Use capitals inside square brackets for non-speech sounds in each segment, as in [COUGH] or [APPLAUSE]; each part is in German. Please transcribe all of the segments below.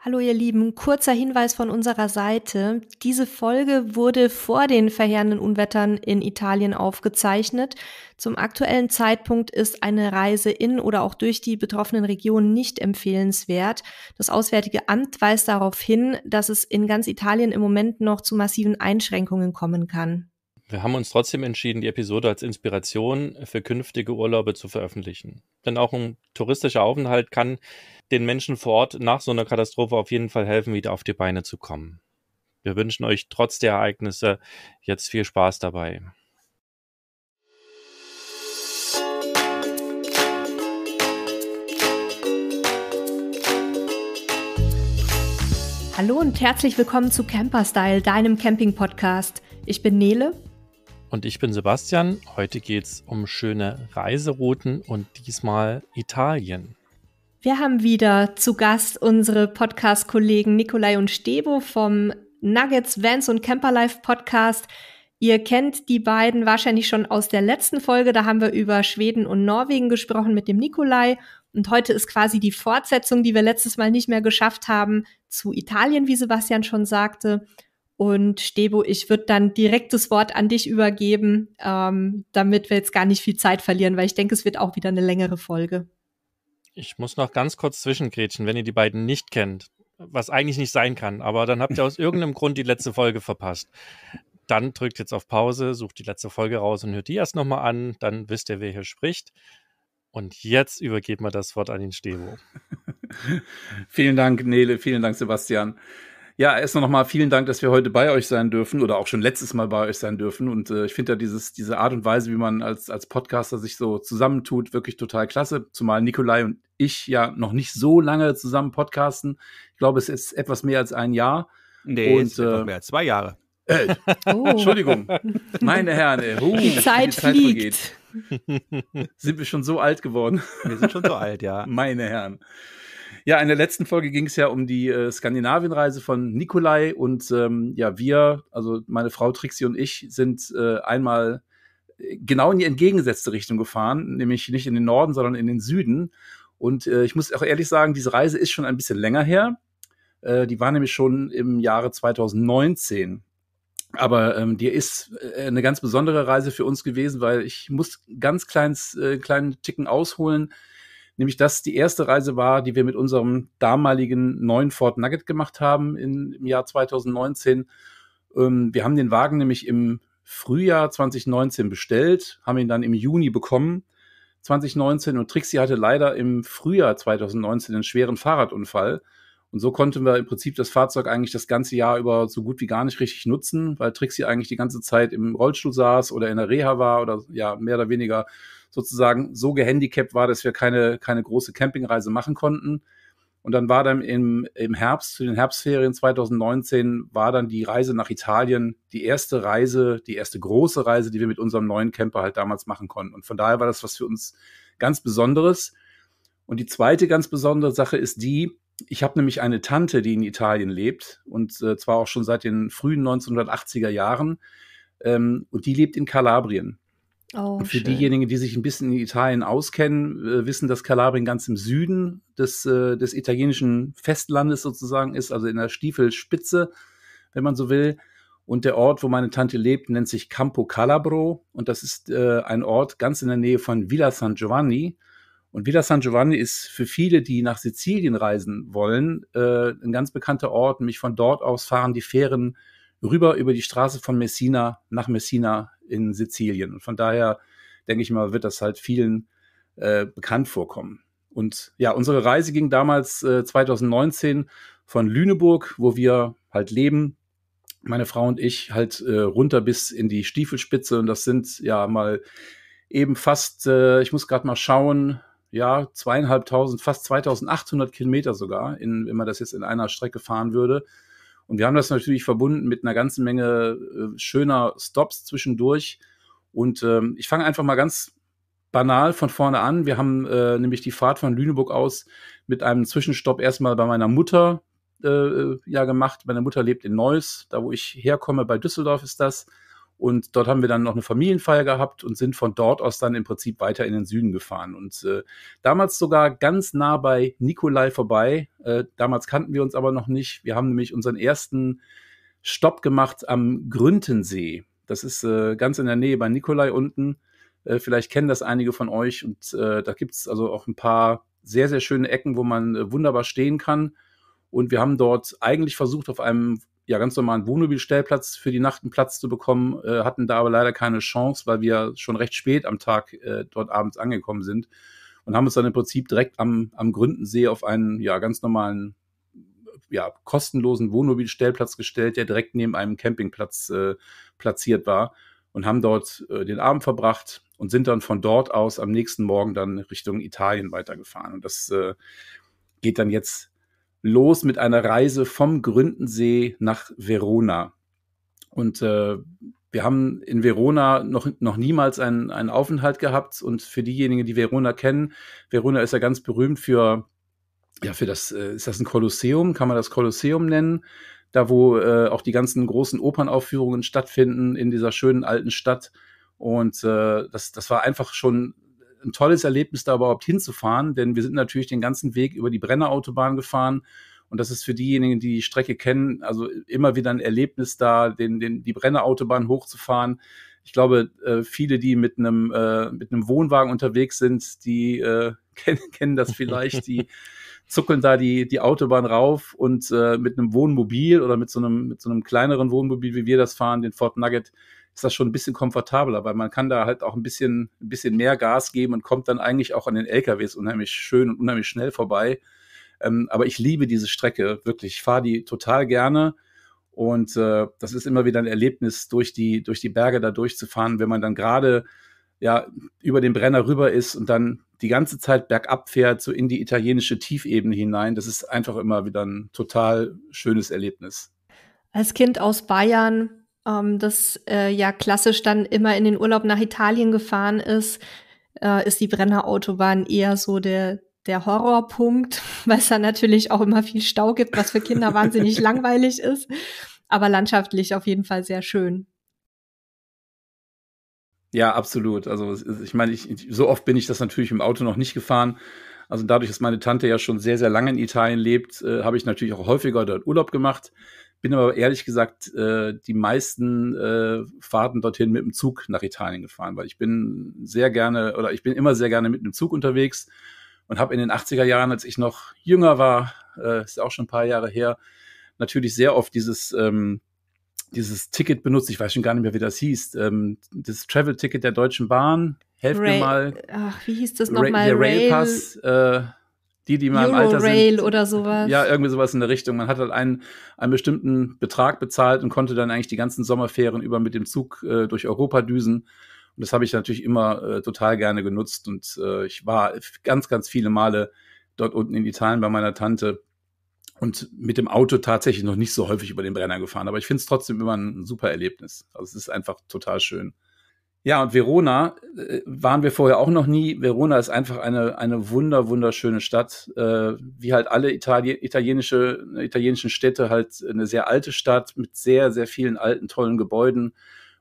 Hallo ihr Lieben, kurzer Hinweis von unserer Seite. Diese Folge wurde vor den verheerenden Unwettern in Italien aufgezeichnet. Zum aktuellen Zeitpunkt ist eine Reise in oder auch durch die betroffenen Regionen nicht empfehlenswert. Das Auswärtige Amt weist darauf hin, dass es in ganz Italien im Moment noch zu massiven Einschränkungen kommen kann. Wir haben uns trotzdem entschieden, die Episode als Inspiration für künftige Urlaube zu veröffentlichen. Denn auch ein touristischer Aufenthalt kann den Menschen vor Ort nach so einer Katastrophe auf jeden Fall helfen, wieder auf die Beine zu kommen. Wir wünschen euch trotz der Ereignisse jetzt viel Spaß dabei. Hallo und herzlich willkommen zu Camperstyle, deinem Camping-Podcast. Ich bin Nele und ich bin Sebastian. Heute geht es um schöne Reiserouten und diesmal Italien. Wir haben wieder zu Gast unsere Podcast-Kollegen Nikolai und Stebo vom Nuggets, Vans und Camperlife Podcast. Ihr kennt die beiden wahrscheinlich schon aus der letzten Folge. Da haben wir über Schweden und Norwegen gesprochen mit dem Nikolai. Und heute ist quasi die Fortsetzung, die wir letztes Mal nicht mehr geschafft haben, zu Italien, wie Sebastian schon sagte. Und Stebo, ich würde dann direkt das Wort an dich übergeben, ähm, damit wir jetzt gar nicht viel Zeit verlieren, weil ich denke, es wird auch wieder eine längere Folge. Ich muss noch ganz kurz zwischengrätschen, wenn ihr die beiden nicht kennt, was eigentlich nicht sein kann, aber dann habt ihr aus [LAUGHS] irgendeinem Grund die letzte Folge verpasst. Dann drückt jetzt auf Pause, sucht die letzte Folge raus und hört die erst nochmal an, dann wisst ihr, wer hier spricht. Und jetzt übergebt mal das Wort an den Stebo. [LAUGHS] vielen Dank, Nele, vielen Dank, Sebastian. Ja, erst noch mal vielen Dank, dass wir heute bei euch sein dürfen oder auch schon letztes Mal bei euch sein dürfen. Und äh, ich finde ja dieses, diese Art und Weise, wie man als, als Podcaster sich so zusammentut, wirklich total klasse. Zumal Nikolai und ich ja noch nicht so lange zusammen podcasten. Ich glaube, es ist etwas mehr als ein Jahr. Nee, und, ist äh, mehr als zwei Jahre. Äh, [LAUGHS] oh. Entschuldigung, meine Herren, ey, huh, die Zeit, die Zeit fliegt. Vergeht. Sind wir schon so alt geworden? Wir sind schon so alt, ja. [LAUGHS] meine Herren. Ja, in der letzten Folge ging es ja um die äh, Skandinavienreise von Nikolai und ähm, ja, wir, also meine Frau Trixi und ich, sind äh, einmal äh, genau in die entgegengesetzte Richtung gefahren, nämlich nicht in den Norden, sondern in den Süden. Und äh, ich muss auch ehrlich sagen, diese Reise ist schon ein bisschen länger her. Äh, die war nämlich schon im Jahre 2019. Aber ähm, die ist äh, eine ganz besondere Reise für uns gewesen, weil ich muss ganz kleines, äh, kleinen Ticken ausholen nämlich dass die erste Reise war, die wir mit unserem damaligen neuen Ford Nugget gemacht haben in, im Jahr 2019. Ähm, wir haben den Wagen nämlich im Frühjahr 2019 bestellt, haben ihn dann im Juni bekommen 2019 und Trixie hatte leider im Frühjahr 2019 einen schweren Fahrradunfall. Und so konnten wir im Prinzip das Fahrzeug eigentlich das ganze Jahr über so gut wie gar nicht richtig nutzen, weil Trixie eigentlich die ganze Zeit im Rollstuhl saß oder in der Reha war oder ja mehr oder weniger sozusagen so gehandicapt war, dass wir keine, keine große Campingreise machen konnten. Und dann war dann im, im Herbst, zu den Herbstferien 2019, war dann die Reise nach Italien die erste Reise, die erste große Reise, die wir mit unserem neuen Camper halt damals machen konnten. Und von daher war das was für uns ganz Besonderes. Und die zweite ganz besondere Sache ist die, ich habe nämlich eine Tante, die in Italien lebt und äh, zwar auch schon seit den frühen 1980er Jahren. Ähm, und die lebt in Kalabrien. Oh, für schön. diejenigen, die sich ein bisschen in Italien auskennen, äh, wissen, dass Kalabrien ganz im Süden des, äh, des italienischen Festlandes sozusagen ist, also in der Stiefelspitze, wenn man so will. Und der Ort, wo meine Tante lebt, nennt sich Campo Calabro. Und das ist äh, ein Ort ganz in der Nähe von Villa San Giovanni. Und Villa San Giovanni ist für viele, die nach Sizilien reisen wollen, äh, ein ganz bekannter Ort. Nämlich von dort aus fahren die Fähren rüber über die Straße von Messina nach Messina in Sizilien. Und von daher denke ich mal, wird das halt vielen äh, bekannt vorkommen. Und ja, unsere Reise ging damals äh, 2019 von Lüneburg, wo wir halt leben, meine Frau und ich halt äh, runter bis in die Stiefelspitze. Und das sind ja mal eben fast, äh, ich muss gerade mal schauen, ja, zweieinhalbtausend, fast 2800 Kilometer sogar, in, wenn man das jetzt in einer Strecke fahren würde. Und wir haben das natürlich verbunden mit einer ganzen Menge äh, schöner Stops zwischendurch. Und ähm, ich fange einfach mal ganz banal von vorne an. Wir haben äh, nämlich die Fahrt von Lüneburg aus mit einem Zwischenstopp erstmal bei meiner Mutter äh, äh ja gemacht. Meine Mutter lebt in Neuss, da wo ich herkomme, bei Düsseldorf ist das. Und dort haben wir dann noch eine Familienfeier gehabt und sind von dort aus dann im Prinzip weiter in den Süden gefahren. Und äh, damals sogar ganz nah bei Nikolai vorbei. Äh, damals kannten wir uns aber noch nicht. Wir haben nämlich unseren ersten Stopp gemacht am Gründensee. Das ist äh, ganz in der Nähe bei Nikolai unten. Äh, vielleicht kennen das einige von euch. Und äh, da gibt's also auch ein paar sehr, sehr schöne Ecken, wo man äh, wunderbar stehen kann. Und wir haben dort eigentlich versucht, auf einem ja ganz normalen Wohnmobilstellplatz für die Nacht einen Platz zu bekommen, äh, hatten da aber leider keine Chance, weil wir schon recht spät am Tag äh, dort abends angekommen sind und haben uns dann im Prinzip direkt am, am Gründensee auf einen ja ganz normalen ja, kostenlosen Wohnmobilstellplatz gestellt, der direkt neben einem Campingplatz äh, platziert war und haben dort äh, den Abend verbracht und sind dann von dort aus am nächsten Morgen dann Richtung Italien weitergefahren. Und das äh, geht dann jetzt los mit einer Reise vom Gründensee nach Verona. Und äh, wir haben in Verona noch, noch niemals einen, einen Aufenthalt gehabt. Und für diejenigen, die Verona kennen, Verona ist ja ganz berühmt für, ja, für das, äh, ist das ein Kolosseum? Kann man das Kolosseum nennen? Da, wo äh, auch die ganzen großen Opernaufführungen stattfinden in dieser schönen alten Stadt. Und äh, das, das war einfach schon ein tolles Erlebnis, da überhaupt hinzufahren, denn wir sind natürlich den ganzen Weg über die Brennerautobahn gefahren. Und das ist für diejenigen, die die Strecke kennen, also immer wieder ein Erlebnis da, den, den, die Brennerautobahn hochzufahren. Ich glaube, äh, viele, die mit einem, äh, mit einem Wohnwagen unterwegs sind, die äh, [LAUGHS] kennen, kennen das vielleicht, die [LAUGHS] zuckeln da die, die Autobahn rauf und äh, mit einem Wohnmobil oder mit so einem, mit so einem kleineren Wohnmobil, wie wir das fahren, den Ford Nugget, ist das schon ein bisschen komfortabler, weil man kann da halt auch ein bisschen, ein bisschen mehr Gas geben und kommt dann eigentlich auch an den LKWs unheimlich schön und unheimlich schnell vorbei. Ähm, aber ich liebe diese Strecke wirklich. Ich fahre die total gerne. Und äh, das ist immer wieder ein Erlebnis, durch die, durch die Berge da durchzufahren, wenn man dann gerade ja, über den Brenner rüber ist und dann die ganze Zeit bergab fährt, so in die italienische Tiefebene hinein. Das ist einfach immer wieder ein total schönes Erlebnis. Als Kind aus Bayern ähm, das äh, ja klassisch dann immer in den Urlaub nach Italien gefahren ist, äh, ist die Brenner Autobahn eher so der, der Horrorpunkt, [LAUGHS] weil es da natürlich auch immer viel Stau gibt, was für Kinder wahnsinnig [LAUGHS] langweilig ist, aber landschaftlich auf jeden Fall sehr schön. Ja, absolut. Also ich meine, ich, so oft bin ich das natürlich im Auto noch nicht gefahren. Also dadurch, dass meine Tante ja schon sehr, sehr lange in Italien lebt, äh, habe ich natürlich auch häufiger dort Urlaub gemacht. Bin aber ehrlich gesagt äh, die meisten äh, Fahrten dorthin mit dem Zug nach Italien gefahren, weil ich bin sehr gerne oder ich bin immer sehr gerne mit einem Zug unterwegs und habe in den 80er Jahren, als ich noch jünger war, äh, ist auch schon ein paar Jahre her, natürlich sehr oft dieses ähm, dieses Ticket benutzt, ich weiß schon gar nicht mehr, wie das hieß, ähm, das Travel-Ticket der Deutschen Bahn, helft Rail, mir mal. Ach, wie hieß das nochmal? Der Railpass. Rail äh, die, die mal Euro im Alter Rail sind. oder sowas. Ja, irgendwie sowas in der Richtung. Man hat halt einen, einen bestimmten Betrag bezahlt und konnte dann eigentlich die ganzen Sommerferien über mit dem Zug äh, durch Europa düsen. Und das habe ich natürlich immer äh, total gerne genutzt. Und äh, ich war ganz, ganz viele Male dort unten in Italien bei meiner Tante und mit dem Auto tatsächlich noch nicht so häufig über den Brenner gefahren. Aber ich finde es trotzdem immer ein super Erlebnis. Also es ist einfach total schön. Ja, und Verona äh, waren wir vorher auch noch nie. Verona ist einfach eine, eine wunder, wunderschöne Stadt. Äh, wie halt alle Italien, italienische, italienischen Städte, halt eine sehr alte Stadt mit sehr, sehr vielen alten, tollen Gebäuden.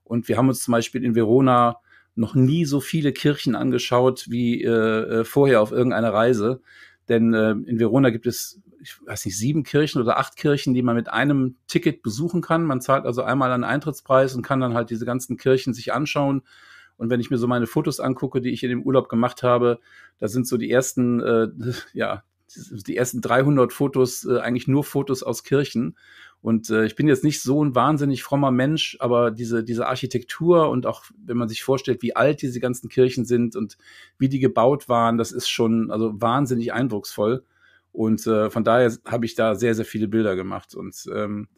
Und wir haben uns zum Beispiel in Verona noch nie so viele Kirchen angeschaut wie äh, äh vorher auf irgendeiner Reise. Denn äh, in Verona gibt es, ich weiß nicht, sieben Kirchen oder acht Kirchen, die man mit einem Ticket besuchen kann. Man zahlt also einmal einen Eintrittspreis und kann dann halt diese ganzen Kirchen sich anschauen. Und wenn ich mir so meine Fotos angucke, die ich in dem Urlaub gemacht habe, da sind so die ersten, äh, [LAUGHS] ja, die ersten 300 Fotos äh, eigentlich nur Fotos aus Kirchen. Und äh, ich bin jetzt nicht so ein wahnsinnig frommer Mensch, aber diese, diese Architektur und auch wenn man sich vorstellt, wie alt diese ganzen Kirchen sind und wie die gebaut waren, das ist schon also wahnsinnig eindrucksvoll. Und äh, von daher habe ich da sehr, sehr viele Bilder gemacht. Und ähm,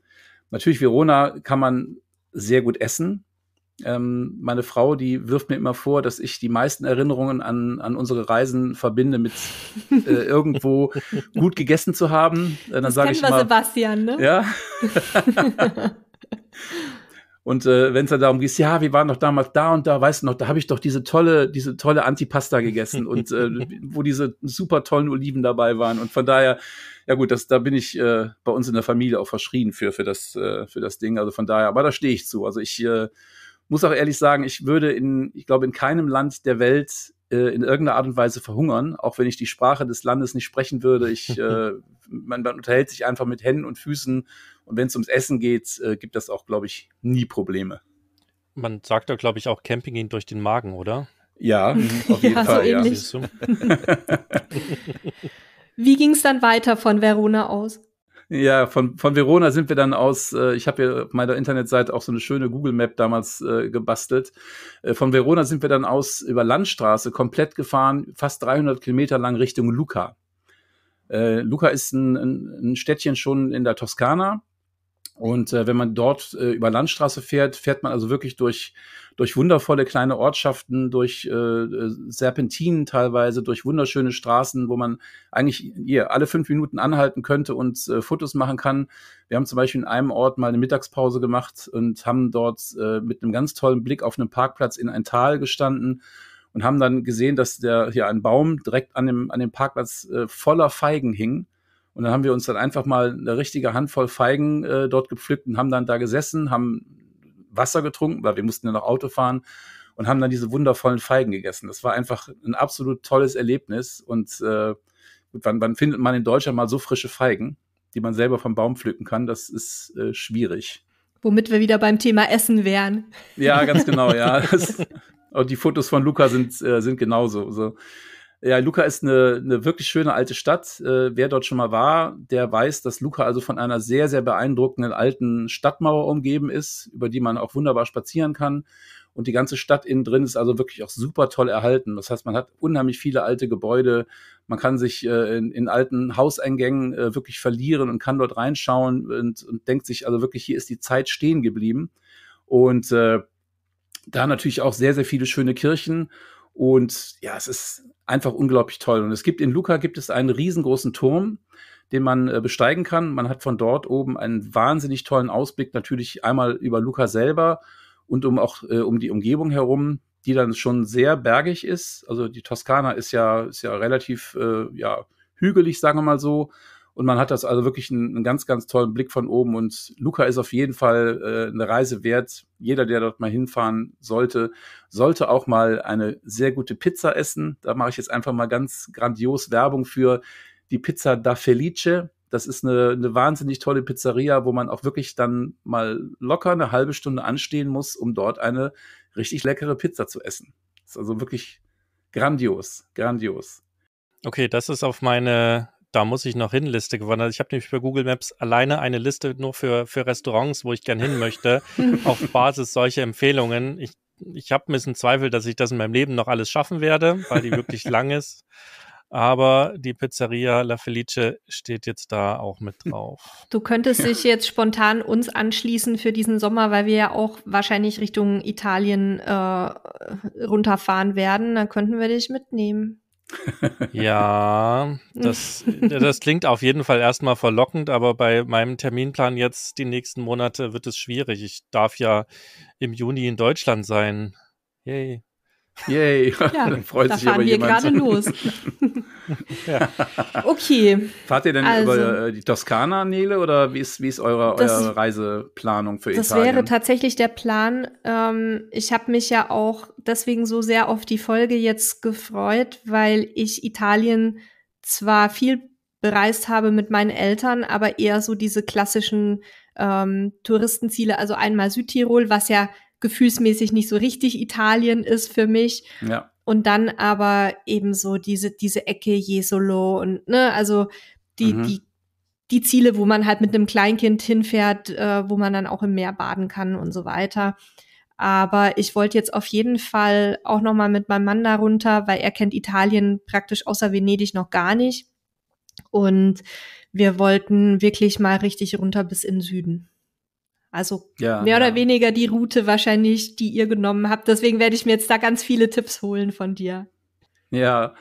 natürlich, Verona kann man sehr gut essen. Ähm, meine Frau, die wirft mir immer vor, dass ich die meisten Erinnerungen an, an unsere Reisen verbinde mit äh, [LAUGHS] irgendwo gut gegessen zu haben. Äh, dann das sage ich mal, Sebastian, ne? Ja. [LAUGHS] Und äh, wenn es dann darum geht, ja, wir waren doch damals da und da, weißt du noch, da habe ich doch diese tolle, diese tolle Antipasta gegessen und äh, [LAUGHS] wo diese super tollen Oliven dabei waren. Und von daher, ja gut, das, da bin ich äh, bei uns in der Familie auch verschrien für, für, das, äh, für das Ding. Also von daher, aber da stehe ich zu. Also ich äh, muss auch ehrlich sagen, ich würde in, ich glaube, in keinem Land der Welt äh, in irgendeiner Art und Weise verhungern, auch wenn ich die Sprache des Landes nicht sprechen würde. Ich, [LAUGHS] äh, man, man unterhält sich einfach mit Händen und Füßen und wenn es ums Essen geht, äh, gibt das auch, glaube ich, nie Probleme. Man sagt da, glaube ich, auch Camping gehen durch den Magen, oder? Ja, [LAUGHS] auf jeden ja, Fall. So ja. Wie ging es dann weiter von Verona aus? Ja, von, von Verona sind wir dann aus, äh, ich habe hier auf meiner Internetseite auch so eine schöne Google Map damals äh, gebastelt. Äh, von Verona sind wir dann aus über Landstraße komplett gefahren, fast 300 Kilometer lang Richtung Luca. Äh, Luca ist ein, ein, ein Städtchen schon in der Toskana. Und äh, wenn man dort äh, über Landstraße fährt, fährt man also wirklich durch durch wundervolle kleine Ortschaften, durch äh, äh, Serpentinen teilweise, durch wunderschöne Straßen, wo man eigentlich hier alle fünf Minuten anhalten könnte und äh, Fotos machen kann. Wir haben zum Beispiel in einem Ort mal eine Mittagspause gemacht und haben dort äh, mit einem ganz tollen Blick auf einem Parkplatz in ein Tal gestanden und haben dann gesehen, dass der hier ein Baum direkt an dem, an dem Parkplatz äh, voller Feigen hing. Und dann haben wir uns dann einfach mal eine richtige Handvoll Feigen äh, dort gepflückt und haben dann da gesessen, haben Wasser getrunken, weil wir mussten ja noch Auto fahren und haben dann diese wundervollen Feigen gegessen. Das war einfach ein absolut tolles Erlebnis. Und äh, wann, wann findet man in Deutschland mal so frische Feigen, die man selber vom Baum pflücken kann? Das ist äh, schwierig. Womit wir wieder beim Thema Essen wären. Ja, ganz genau, ja. [LAUGHS] Das, und die Fotos von Luca sind, äh, sind genauso. So. Ja, Luca ist eine, eine wirklich schöne alte Stadt. Äh, wer dort schon mal war, der weiß, dass Luca also von einer sehr, sehr beeindruckenden alten Stadtmauer umgeben ist, über die man auch wunderbar spazieren kann. Und die ganze Stadt innen drin ist also wirklich auch super toll erhalten. Das heißt, man hat unheimlich viele alte Gebäude. Man kann sich äh, in, in, alten Hauseingängen äh, wirklich verlieren und kann dort reinschauen und, und, denkt sich also wirklich, hier ist die Zeit stehen geblieben. Und äh, da natürlich auch sehr, sehr viele schöne Kirchen. Und ja, es ist einfach unglaublich toll. Und es gibt in Luca gibt es einen riesengroßen Turm, den man äh, besteigen kann. Man hat von dort oben einen wahnsinnig tollen Ausblick, natürlich einmal über Luca selber und um auch äh, um die Umgebung herum, die dann schon sehr bergig ist. Also die Toskana ist ja, ist ja relativ äh, ja, hügelig, sagen wir mal so. Und man hat das also wirklich einen, einen ganz, ganz tollen Blick von oben. Und Luca ist auf jeden Fall äh, eine Reise wert. Jeder, der dort mal hinfahren sollte, sollte auch mal eine sehr gute Pizza essen. Da mache ich jetzt einfach mal ganz grandios Werbung für die Pizza da Felice. Das ist eine, eine wahnsinnig tolle Pizzeria, wo man auch wirklich dann mal locker eine halbe Stunde anstehen muss, um dort eine richtig leckere Pizza zu essen. Das ist also wirklich grandios, grandios. Okay, das ist auf meine da muss ich noch hin, Liste gewonnen Ich habe nämlich für Google Maps alleine eine Liste nur für, für Restaurants, wo ich gern hin möchte, [LAUGHS] auf Basis solcher Empfehlungen. Ich, ich habe ein bisschen Zweifel, dass ich das in meinem Leben noch alles schaffen werde, weil die wirklich [LAUGHS] lang ist. Aber die Pizzeria La Felice steht jetzt da auch mit drauf. Du könntest ja. dich jetzt spontan uns anschließen für diesen Sommer, weil wir ja auch wahrscheinlich Richtung Italien äh, runterfahren werden. Dann könnten wir dich mitnehmen ja, das, das klingt auf jeden Fall erstmal verlockend, aber bei meinem Terminplan jetzt die nächsten Monate wird es schwierig. Ich darf ja im Juni in Deutschland sein. Yay. Yay, ja, [LAUGHS] dann freut da sich fahren aber wir jemand. gerade los. [LAUGHS] ja. Okay. Fahrt ihr denn also, über äh, die Toskana-Nele oder wie ist, wie ist eure, das, eure Reiseplanung für das Italien? Das wäre tatsächlich der Plan. Ähm, ich habe mich ja auch deswegen so sehr auf die Folge jetzt gefreut, weil ich Italien zwar viel bereist habe mit meinen Eltern, aber eher so diese klassischen ähm, Touristenziele, also einmal Südtirol, was ja gefühlsmäßig nicht so richtig Italien ist für mich. Ja. Und dann aber eben so diese, diese Ecke Jesolo und, ne, also die, mhm. die, die Ziele, wo man halt mit einem Kleinkind hinfährt, äh, wo man dann auch im Meer baden kann und so weiter. Aber ich wollte jetzt auf jeden Fall auch noch mal mit meinem Mann da runter, weil er kennt Italien praktisch außer Venedig noch gar nicht. Und wir wollten wirklich mal richtig runter bis in Süden. Also ja, mehr ja. oder weniger die Route wahrscheinlich, die ihr genommen habt. Deswegen werde ich mir jetzt da ganz viele Tipps holen von dir. Ja,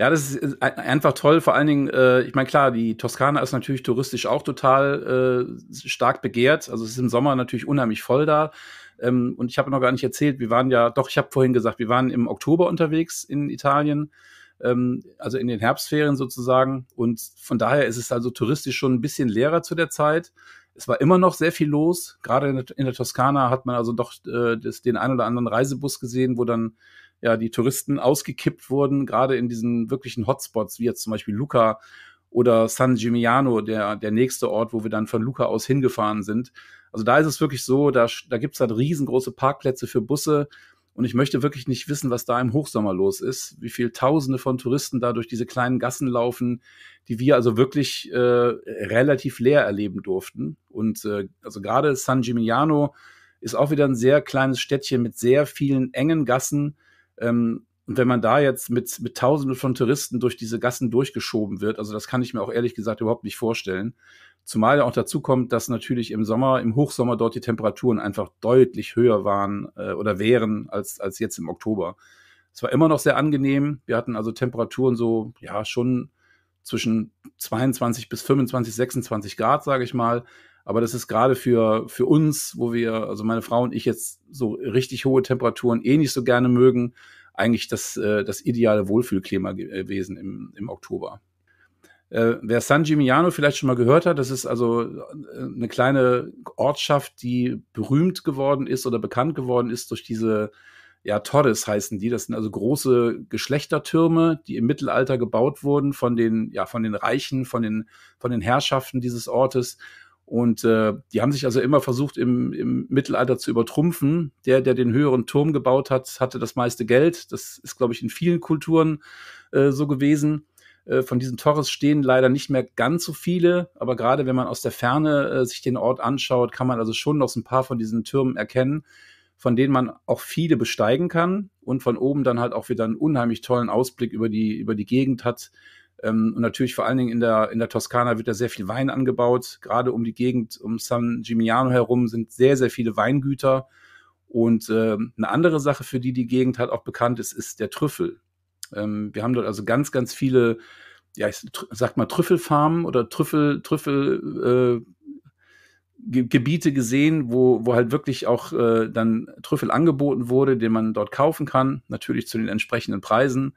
ja, das ist einfach toll. Vor allen Dingen, äh, ich meine, klar, die Toskana ist natürlich touristisch auch total äh, stark begehrt. Also es ist im Sommer natürlich unheimlich voll da. Ähm, und ich habe noch gar nicht erzählt, wir waren ja, doch, ich habe vorhin gesagt, wir waren im Oktober unterwegs in Italien, ähm, also in den Herbstferien sozusagen. Und von daher ist es also touristisch schon ein bisschen leerer zu der Zeit. Es war immer noch sehr viel los. Gerade in der, in der Toskana hat man also doch äh, das, den ein oder anderen Reisebus gesehen, wo dann ja die Touristen ausgekippt wurden, gerade in diesen wirklichen Hotspots, wie jetzt zum Beispiel Luca oder San Gimignano, der, der nächste Ort, wo wir dann von Luca aus hingefahren sind. Also da ist es wirklich so, da, da gibt's dann halt riesengroße Parkplätze für Busse und ich möchte wirklich nicht wissen, was da im Hochsommer los ist, wie viel Tausende von Touristen da durch diese kleinen Gassen laufen, die wir also wirklich äh, relativ leer erleben durften. Und äh, also gerade San Gimignano ist auch wieder ein sehr kleines Städtchen mit sehr vielen engen Gassen. Ähm, und wenn man da jetzt mit, mit Tausenden von Touristen durch diese Gassen durchgeschoben wird, also das kann ich mir auch ehrlich gesagt überhaupt nicht vorstellen. Zumal ja auch dazu kommt, dass natürlich im Sommer, im Hochsommer dort die Temperaturen einfach deutlich höher waren äh, oder wären als, als jetzt im Oktober. Es war immer noch sehr angenehm. Wir hatten also Temperaturen so, ja, schon zwischen 22 bis 25, 26 Grad, sage ich mal. Aber das ist gerade für, für uns, wo wir, also meine Frau und ich jetzt so richtig hohe Temperaturen eh nicht so gerne mögen, eigentlich das, äh, das ideale Wohlfühlklima äh, gewesen im, im Oktober. Äh, wer San Gimignano vielleicht schon mal gehört hat, das ist also äh, eine kleine Ortschaft, die berühmt geworden ist oder bekannt geworden ist durch diese, ja, Torres heißen die. Das sind also große Geschlechtertürme, die im Mittelalter gebaut wurden von den, ja, von den Reichen, von den, von den Herrschaften dieses Ortes. Und äh, die haben sich also immer versucht, im, im Mittelalter zu übertrumpfen. Der, der den höheren Turm gebaut hat, hatte das meiste Geld. Das ist, glaube ich, in vielen Kulturen äh, so gewesen. Äh, von diesen Torres stehen leider nicht mehr ganz so viele, aber gerade wenn man aus der Ferne äh, sich den Ort anschaut, kann man also schon noch so ein paar von diesen Türmen erkennen, von denen man auch viele besteigen kann und von oben dann halt auch wieder einen unheimlich tollen Ausblick über die, über die Gegend hat. Ähm, und natürlich vor allen Dingen in der, in der Toskana wird da sehr viel Wein angebaut. Gerade um die Gegend um San Gimignano herum sind sehr, sehr viele Weingüter. Und äh, eine andere Sache, für die die Gegend halt auch bekannt ist, ist der Trüffel. Ähm, wir haben dort also ganz, ganz viele, ja, ich sag mal Trüffelfarmen oder Trüffel, Trüffel, äh, Gebiete gesehen, wo, wo halt wirklich auch äh, dann Trüffel angeboten wurde, den man dort kaufen kann, natürlich zu den entsprechenden Preisen.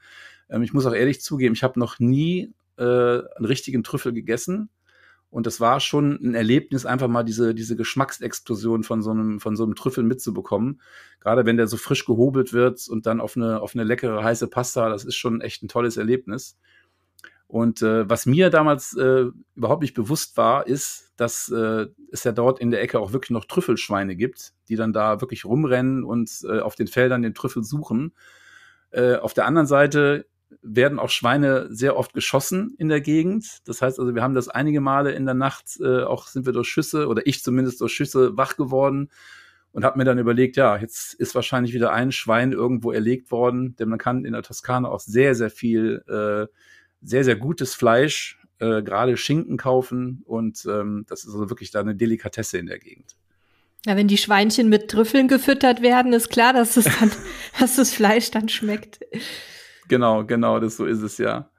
Ähm, ich muss auch ehrlich zugeben, ich habe noch nie äh, einen richtigen Trüffel gegessen. Und das war schon ein Erlebnis, einfach mal diese, diese Geschmacksexplosion von so einem, von so einem Trüffel mitzubekommen. Gerade wenn der so frisch gehobelt wird und dann auf eine, auf eine leckere heiße Pasta, das ist schon echt ein tolles Erlebnis. Und äh, was mir damals äh, überhaupt nicht bewusst war, ist, dass äh, es ja dort in der Ecke auch wirklich noch Trüffelschweine gibt, die dann da wirklich rumrennen und äh, auf den Feldern den Trüffel suchen. Äh, auf der anderen Seite werden auch Schweine sehr oft geschossen in der Gegend. Das heißt also, wir haben das einige Male in der Nacht, äh, auch sind wir durch Schüsse oder ich zumindest durch Schüsse wach geworden und habe mir dann überlegt, ja, jetzt ist wahrscheinlich wieder ein Schwein irgendwo erlegt worden, denn man kann in der Toskana auch sehr, sehr viel, äh, sehr, sehr gutes Fleisch, äh, gerade Schinken kaufen und ähm, das ist also wirklich da eine Delikatesse in der Gegend. Ja, wenn die Schweinchen mit Trüffeln gefüttert werden, ist klar, dass es dann, [LAUGHS] dass das Fleisch dann schmeckt. Genau, genau, das so ist es ja.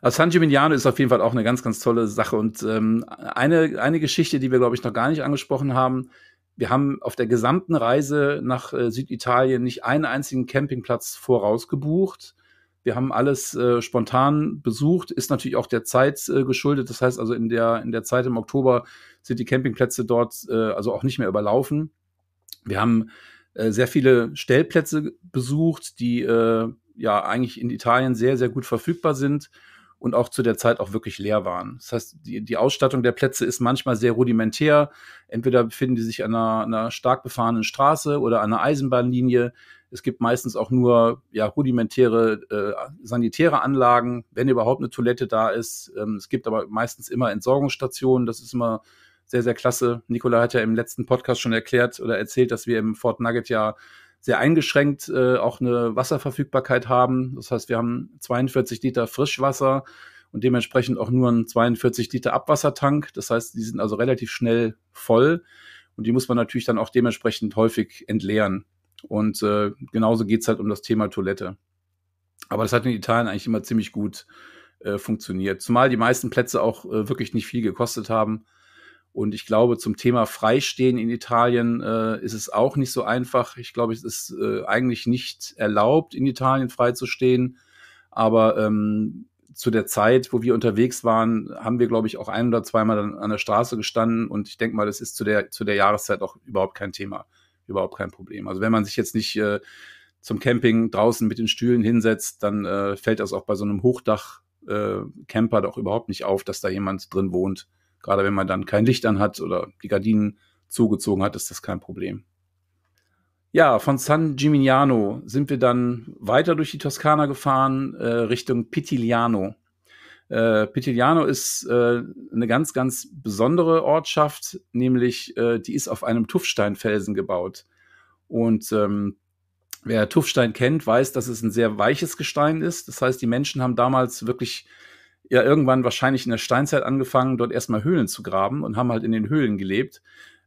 Also San Gimignano ist auf jeden Fall auch eine ganz, ganz tolle Sache. Und ähm, eine, eine Geschichte, die wir, glaube ich, noch gar nicht angesprochen haben, wir haben auf der gesamten Reise nach äh, Süditalien nicht einen einzigen Campingplatz vorausgebucht. Wir haben alles äh, spontan besucht, ist natürlich auch der Zeit äh, geschuldet. Das heißt also, in der, in der Zeit im Oktober sind die Campingplätze dort äh, also auch nicht mehr überlaufen. Wir haben äh, sehr viele Stellplätze besucht, die äh, ja eigentlich in Italien sehr, sehr gut verfügbar sind und auch zu der Zeit auch wirklich leer waren. Das heißt, die, die Ausstattung der Plätze ist manchmal sehr rudimentär. Entweder befinden die sich an einer, einer stark befahrenen Straße oder an einer Eisenbahnlinie. Es gibt meistens auch nur ja, rudimentäre äh, sanitäre Anlagen, wenn überhaupt eine Toilette da ist. Ähm, es gibt aber meistens immer Entsorgungsstationen. Das ist immer sehr, sehr klasse. Nikola hat ja im letzten Podcast schon erklärt oder erzählt, dass wir im Fort Nugget ja sehr eingeschränkt äh, auch eine Wasserverfügbarkeit haben. Das heißt, wir haben 42 Liter Frischwasser und dementsprechend auch nur einen 42 Liter Abwassertank. Das heißt, die sind also relativ schnell voll und die muss man natürlich dann auch dementsprechend häufig entleeren. Und äh, genauso geht's halt um das Thema Toilette. Aber das hat in Italien eigentlich immer ziemlich gut äh, funktioniert. Zumal die meisten Plätze auch äh, wirklich nicht viel gekostet haben. Und ich glaube, zum Thema Freistehen in Italien äh, ist es auch nicht so einfach. Ich glaube, es ist äh, eigentlich nicht erlaubt, in Italien freizustehen. Aber ähm, zu der Zeit, wo wir unterwegs waren, haben wir, glaube ich, auch ein oder zweimal an der Straße gestanden. Und ich denke mal, das ist zu der, zu der Jahreszeit auch überhaupt kein Thema, überhaupt kein Problem. Also wenn man sich jetzt nicht äh, zum Camping draußen mit den Stühlen hinsetzt, dann äh, fällt das auch bei so einem Hochdach-Camper äh, doch überhaupt nicht auf, dass da jemand drin wohnt. Gerade wenn man dann kein Licht an hat oder die Gardinen zugezogen hat, ist das kein Problem. Ja, von San Gimignano sind wir dann weiter durch die Toskana gefahren, äh, Richtung Pitigliano. Äh, Pitigliano ist äh, eine ganz, ganz besondere Ortschaft, nämlich äh, die ist auf einem Tuffsteinfelsen gebaut. Und ähm, wer Tuffstein kennt, weiß, dass es ein sehr weiches Gestein ist. Das heißt, die Menschen haben damals wirklich ja irgendwann wahrscheinlich in der Steinzeit angefangen, dort erstmal Höhlen zu graben und haben halt in den Höhlen gelebt.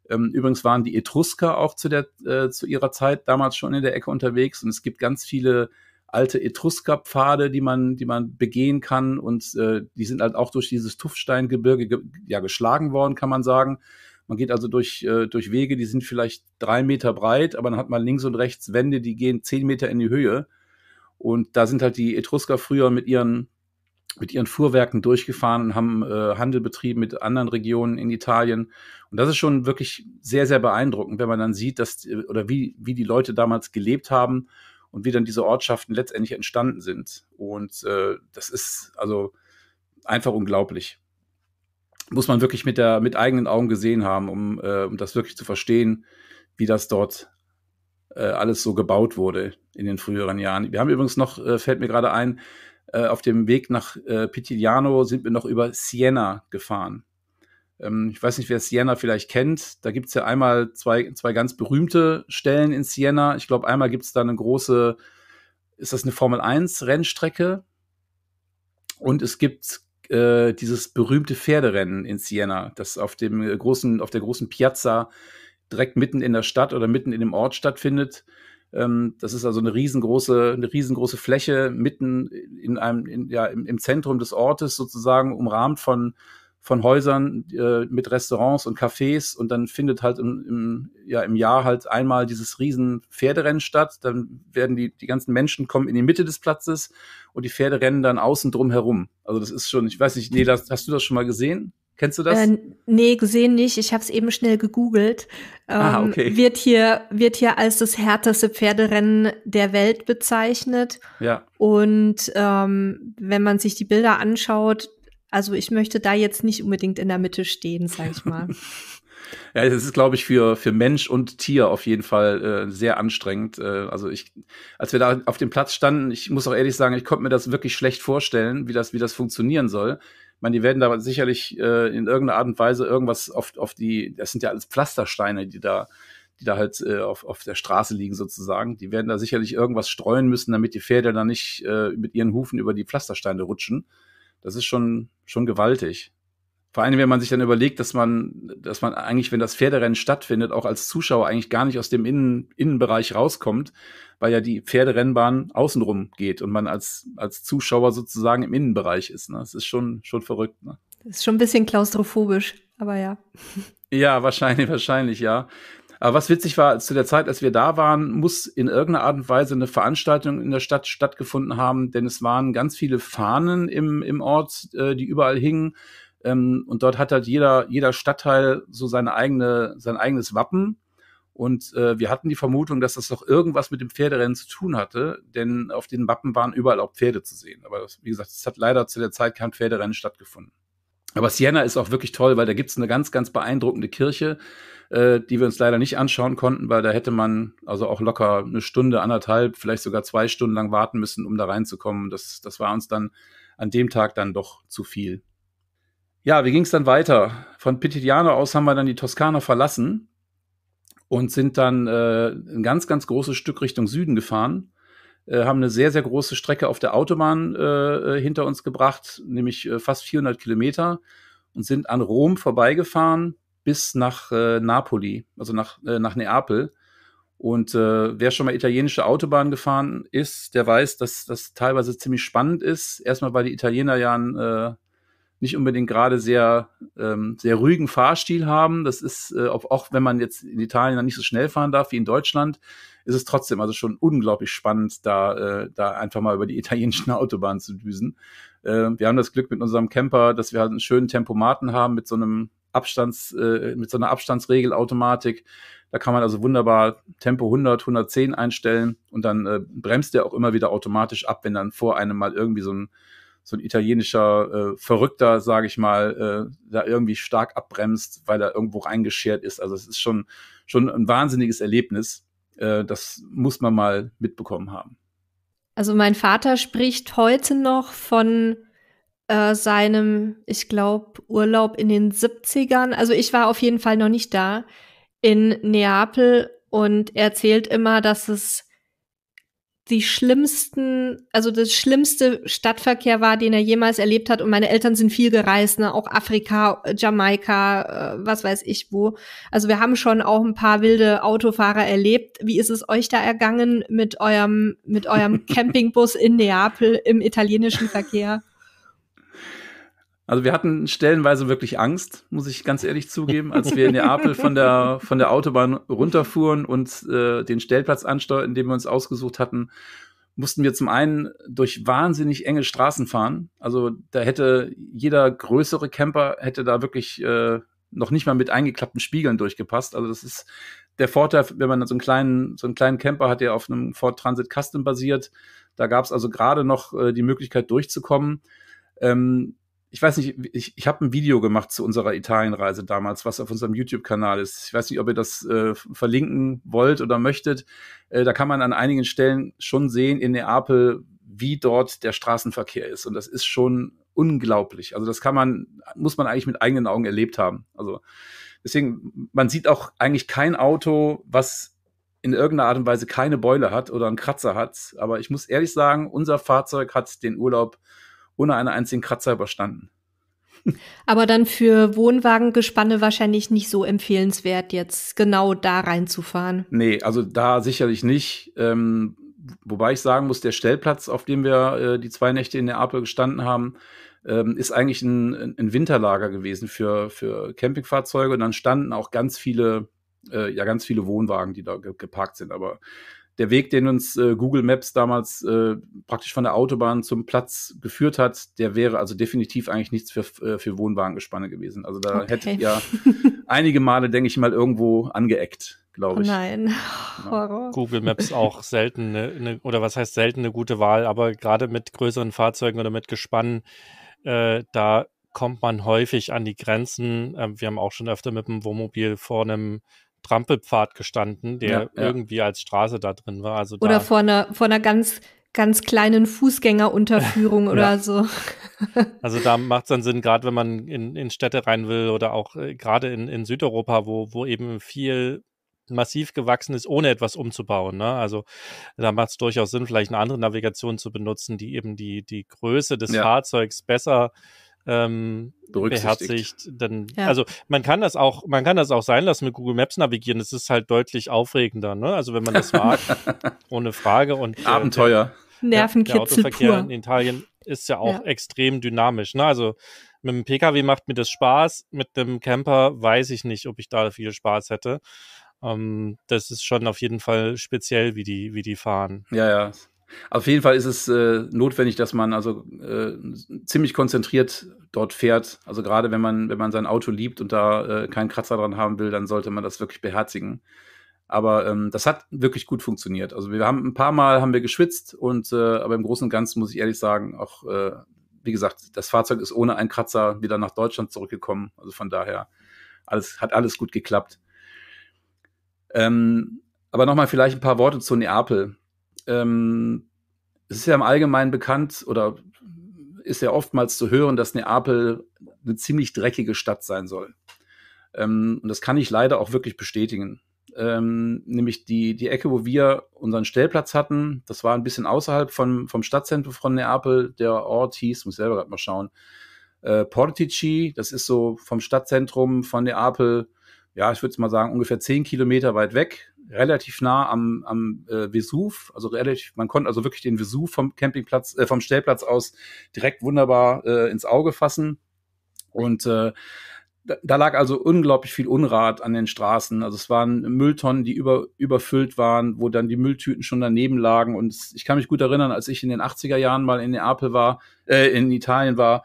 Ähm, übrigens waren die Etrusker auch zu, der, äh, zu ihrer Zeit damals schon in der Ecke unterwegs und es gibt ganz viele alte Etruskerpfade, die man, die man begehen kann und äh, die sind halt auch durch dieses Tuffsteingebirge ge ja, geschlagen worden, kann man sagen. Man geht also durch, äh, durch Wege, die sind vielleicht drei Meter breit, aber dann hat man links und rechts Wände, die gehen zehn Meter in die Höhe. Und da sind halt die Etrusker früher mit ihren mit ihren Fuhrwerken durchgefahren und haben äh, Handel betrieben mit anderen Regionen in Italien. Und das ist schon wirklich sehr, sehr beeindruckend, wenn man dann sieht, dass äh, oder wie, wie die Leute damals gelebt haben und wie dann diese Ortschaften letztendlich entstanden sind. Und äh, das ist also einfach unglaublich. Muss man wirklich mit, der, mit eigenen Augen gesehen haben, um, äh, um das wirklich zu verstehen, wie das dort äh, alles so gebaut wurde in den früheren Jahren. Wir haben übrigens noch, äh, fällt mir gerade ein, äh, auf dem Weg nach äh, Pitigliano sind wir noch über Siena gefahren. Ähm, ich weiß nicht, wer Siena vielleicht kennt. Da gibt es ja einmal zwei, zwei ganz berühmte Stellen in Siena. Ich glaube, einmal gibt es da eine große, ist das eine Formel 1 Rennstrecke? Und es gibt äh, dieses berühmte Pferderennen in Siena, das auf dem äh, großen, auf der großen Piazza direkt mitten in der Stadt oder mitten in dem Ort stattfindet. Ähm, das ist also eine riesengroße, eine riesengroße Fläche mitten in einem, in, ja, im, im, Zentrum des Ortes sozusagen, umrahmt von, von Häusern äh, mit Restaurants und Cafés und dann findet halt im, im, ja, im Jahr halt einmal dieses riesen Pferderennen statt. Dann werden die, die ganzen Menschen kommen in die Mitte des Platzes und die Pferde rennen dann außen drum herum. Also das ist schon, ich weiß nicht, nee, das, hast du das schon mal gesehen? Kennst du das? Äh, nee, gesehen nicht. Ich habe es eben schnell gegoogelt. Ah, ähm, ah, okay. Wird hier, wird hier als das härteste Pferderennen der Welt bezeichnet. Ja. Und ähm, wenn man sich die Bilder anschaut, also ich möchte da jetzt nicht unbedingt in der Mitte stehen, sag ich mal. [LAUGHS] Ja, es ist, glaube ich, für, für Mensch und Tier auf jeden Fall äh, sehr anstrengend. Äh, also ich, als wir da auf dem Platz standen, ich muss auch ehrlich sagen, ich konnte mir das wirklich schlecht vorstellen, wie das, wie das funktionieren soll meine, die werden da sicherlich äh, in irgendeiner Art und Weise irgendwas auf, auf die, das sind ja alles Pflastersteine, die da, die da halt äh, auf, auf der Straße liegen sozusagen. Die werden da sicherlich irgendwas streuen müssen, damit die Pferde da nicht äh, mit ihren Hufen über die Pflastersteine rutschen. Das ist schon, schon gewaltig. Vor allem, wenn man sich dann überlegt, dass man, dass man eigentlich, wenn das Pferderennen stattfindet, auch als Zuschauer eigentlich gar nicht aus dem Innen Innenbereich rauskommt, weil ja die Pferderennbahn außenrum geht und man als, als Zuschauer sozusagen im Innenbereich ist. Ne? Das ist schon, schon verrückt. Ne? Das ist schon ein bisschen klaustrophobisch, aber ja. Ja, wahrscheinlich, [LAUGHS] wahrscheinlich, ja. Aber was witzig war, zu der Zeit, als wir da waren, muss in irgendeiner Art und Weise eine Veranstaltung in der Stadt stattgefunden haben, denn es waren ganz viele Fahnen im, im Ort, äh, die überall hingen. Ähm, und dort hat halt jeder, jeder Stadtteil so seine eigene, sein eigenes Wappen. Und äh, wir hatten die Vermutung, dass das doch irgendwas mit dem Pferderennen zu tun hatte, denn auf den Wappen waren überall auch Pferde zu sehen. Aber das, wie gesagt, es hat leider zu der Zeit kein Pferderennen stattgefunden. Aber Siena ist auch wirklich toll, weil da gibt's eine ganz, ganz beeindruckende Kirche, äh, die wir uns leider nicht anschauen konnten, weil da hätte man also auch locker eine Stunde, anderthalb, vielleicht sogar zwei Stunden lang warten müssen, um da reinzukommen. Das, das war uns dann an dem Tag dann doch zu viel. Ja, wie ging es dann weiter? Von Pitigliano aus haben wir dann die Toskana verlassen und sind dann äh, ein ganz, ganz großes Stück Richtung Süden gefahren Äh, haben eine sehr, sehr große Strecke auf der Autobahn äh, hinter uns gebracht, nämlich äh, fast 400 Kilometer und sind an Rom vorbeigefahren bis nach äh, Napoli, also nach, äh, nach Neapel. Und äh, wer schon mal italienische Autobahn gefahren ist, der weiß, dass das teilweise ziemlich spannend ist. Erstmal, weil die Italiener ja ein äh, nicht unbedingt gerade sehr, ähm, sehr ruhigen Fahrstil haben. Das ist, äh, ob, auch wenn man jetzt in Italien dann nicht so schnell fahren darf wie in Deutschland, ist es trotzdem also schon unglaublich spannend, da, äh, da einfach mal über die [LAUGHS] italienischen Autobahnen zu düsen. Äh, wir haben das Glück mit unserem Camper, dass wir halt einen schönen Tempomaten haben mit so einem Abstands, äh, mit so einer Abstandsregelautomatik. Da kann man also wunderbar Tempo 100, 110 einstellen und dann äh, bremst der auch immer wieder automatisch ab, wenn dann vor einem mal irgendwie so ein so ein italienischer äh, Verrückter, sage ich mal, äh, da irgendwie stark abbremst, weil er irgendwo reingeschert ist. Also es ist schon, schon ein wahnsinniges Erlebnis. Äh, das muss man mal mitbekommen haben. Also mein Vater spricht heute noch von äh, seinem, ich glaube, Urlaub in den 70ern. Also ich war auf jeden Fall noch nicht da in Neapel und er erzählt immer, dass es die schlimmsten, also das schlimmste Stadtverkehr war, den er jemals erlebt hat. Und meine Eltern sind viel gereist, ne? auch Afrika, äh, Jamaika, äh, was weiß ich wo. Also wir haben schon auch ein paar wilde Autofahrer erlebt. Wie ist es euch da ergangen mit eurem, mit eurem [LAUGHS] Campingbus in Neapel im italienischen Verkehr? Also wir hatten stellenweise wirklich Angst, muss ich ganz ehrlich zugeben, als wir in Neapel von der, von der Autobahn runterfuhren und äh, den Stellplatz ansteuerten, den wir uns ausgesucht hatten, mussten wir zum einen durch wahnsinnig enge Straßen fahren. Also da hätte jeder größere Camper hätte da wirklich äh, noch nicht mal mit eingeklappten Spiegeln durchgepasst. Also das ist der Vorteil, wenn man so einen kleinen, so einen kleinen Camper hat, der auf einem Ford Transit Custom basiert. Da gab es also gerade noch äh, die Möglichkeit durchzukommen. Ähm, ich weiß nicht, ich, ich habe ein Video gemacht zu unserer Italienreise damals, was auf unserem YouTube-Kanal ist. Ich weiß nicht, ob ihr das äh, verlinken wollt oder möchtet. Äh, da kann man an einigen Stellen schon sehen in Neapel, wie dort der Straßenverkehr ist. Und das ist schon unglaublich. Also das kann man, muss man eigentlich mit eigenen Augen erlebt haben. Also deswegen, man sieht auch eigentlich kein Auto, was in irgendeiner Art und Weise keine Beule hat oder einen Kratzer hat. Aber ich muss ehrlich sagen, unser Fahrzeug hat den Urlaub ohne einen einzigen Kratzer überstanden. Aber dann für Wohnwagengespanne wahrscheinlich nicht so empfehlenswert, jetzt genau da reinzufahren. Nee, also da sicherlich nicht. Ähm, wobei ich sagen muss, der Stellplatz, auf dem wir äh, die zwei Nächte in Neapel gestanden haben, ähm, ist eigentlich ein, ein, Winterlager gewesen für, für Campingfahrzeuge. Und dann standen auch ganz viele, äh, ja, ganz viele Wohnwagen, die da ge geparkt sind. Aber der Weg, den uns äh, Google Maps damals äh, praktisch von der Autobahn zum Platz geführt hat, der wäre also definitiv eigentlich nichts für, äh, für Wohnwagengespanne gewesen. Also da okay. hättet ja [LAUGHS] einige Male, denke ich mal, irgendwo angeeckt glaube ich. Oh nein, [LAUGHS] Horror. Ja. Google Maps auch selten, eine, eine, oder was heißt selten eine gute Wahl, aber gerade mit größeren Fahrzeugen oder mit Gespannen, äh, da kommt man häufig an die Grenzen. Ähm, wir haben auch schon öfter mit dem Wohnmobil vor einem Trampelpfad gestanden, der ja, ja. irgendwie als Straße da drin war. Also oder vor einer, vor einer ganz, ganz kleinen Fußgängerunterführung [LAUGHS] oder so. [LAUGHS] also da macht es dann Sinn, gerade wenn man in, in Städte rein will oder auch äh, gerade in, in Südeuropa, wo, wo eben viel massiv gewachsen ist, ohne etwas umzubauen. Ne? Also da macht es durchaus Sinn, vielleicht eine andere Navigation zu benutzen, die eben die, die Größe des ja. Fahrzeugs besser äh, ähm, beherzigt, dann ja. also man kann das auch, man kann das auch sein lassen mit Google Maps navigieren. Das ist halt deutlich aufregender, ne? Also wenn man das mag, [LAUGHS] ohne Frage und äh, Abenteuer. Der, der, Nervenkitzel der pur. in Italien ist ja auch ja. extrem dynamisch. Ne? Also mit dem PKW macht mir das Spaß, mit dem Camper weiß ich nicht, ob ich da viel Spaß hätte. Ähm, das ist schon auf jeden Fall speziell, wie die, wie die fahren. Ja, ja. Auf jeden Fall ist es äh, notwendig, dass man also äh, ziemlich konzentriert dort fährt. Also gerade wenn man, wenn man sein Auto liebt und da äh, keinen Kratzer dran haben will, dann sollte man das wirklich beherzigen. Aber ähm, das hat wirklich gut funktioniert. Also wir haben ein paar Mal haben wir geschwitzt und äh, aber im Großen und Ganzen muss ich ehrlich sagen, auch äh, wie gesagt, das Fahrzeug ist ohne einen Kratzer wieder nach Deutschland zurückgekommen. Also von daher alles, hat alles gut geklappt. Ähm, aber nochmal vielleicht ein paar Worte zu Neapel ähm, es ist ja im Allgemeinen bekannt oder ist ja oftmals zu hören, dass Neapel eine ziemlich dreckige Stadt sein soll. Ähm, und das kann ich leider auch wirklich bestätigen. Ähm, nämlich die, die Ecke, wo wir unseren Stellplatz hatten, das war ein bisschen außerhalb vom, vom Stadtzentrum von Neapel. Der Ort hieß, muss ich selber gerade mal schauen, äh, Portici. Das ist so vom Stadtzentrum von Neapel ja, ich würde mal sagen, ungefähr zehn Kilometer weit weg, relativ nah am, am äh, Vesuv. Also relativ, man konnte also wirklich den Vesuv vom Campingplatz, äh, vom Stellplatz aus direkt wunderbar äh, ins Auge fassen. Und äh, da lag also unglaublich viel Unrat an den Straßen. Also es waren Mülltonnen, die über, überfüllt waren, wo dann die Mülltüten schon daneben lagen. Und ich kann mich gut erinnern, als ich in den 80er Jahren mal in Neapel war, äh, in Italien war,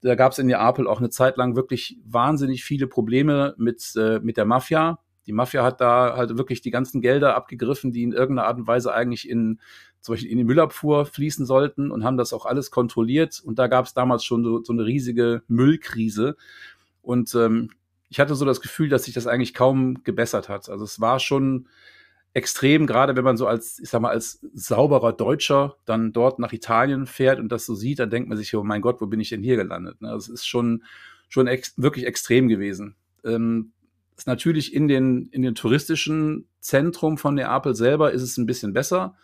da gab es in Neapel auch eine Zeit lang wirklich wahnsinnig viele Probleme mit, äh, mit der Mafia. Die Mafia hat da halt wirklich die ganzen Gelder abgegriffen, die in irgendeiner Art und Weise eigentlich in zum Beispiel in die Müllabfuhr fließen sollten und haben das auch alles kontrolliert. Und da gab es damals schon so, so eine riesige Müllkrise. Und ähm, ich hatte so das Gefühl, dass sich das eigentlich kaum gebessert hat. Also es war schon extrem, gerade wenn man so als, ich sag mal, als sauberer Deutscher dann dort nach Italien fährt und das so sieht, dann denkt man sich, oh mein Gott, wo bin ich denn hier gelandet? Ne? Das ist schon, schon ex wirklich extrem gewesen. Ähm, ist natürlich in den, in den touristischen Zentrum von Neapel selber ist es ein bisschen besser.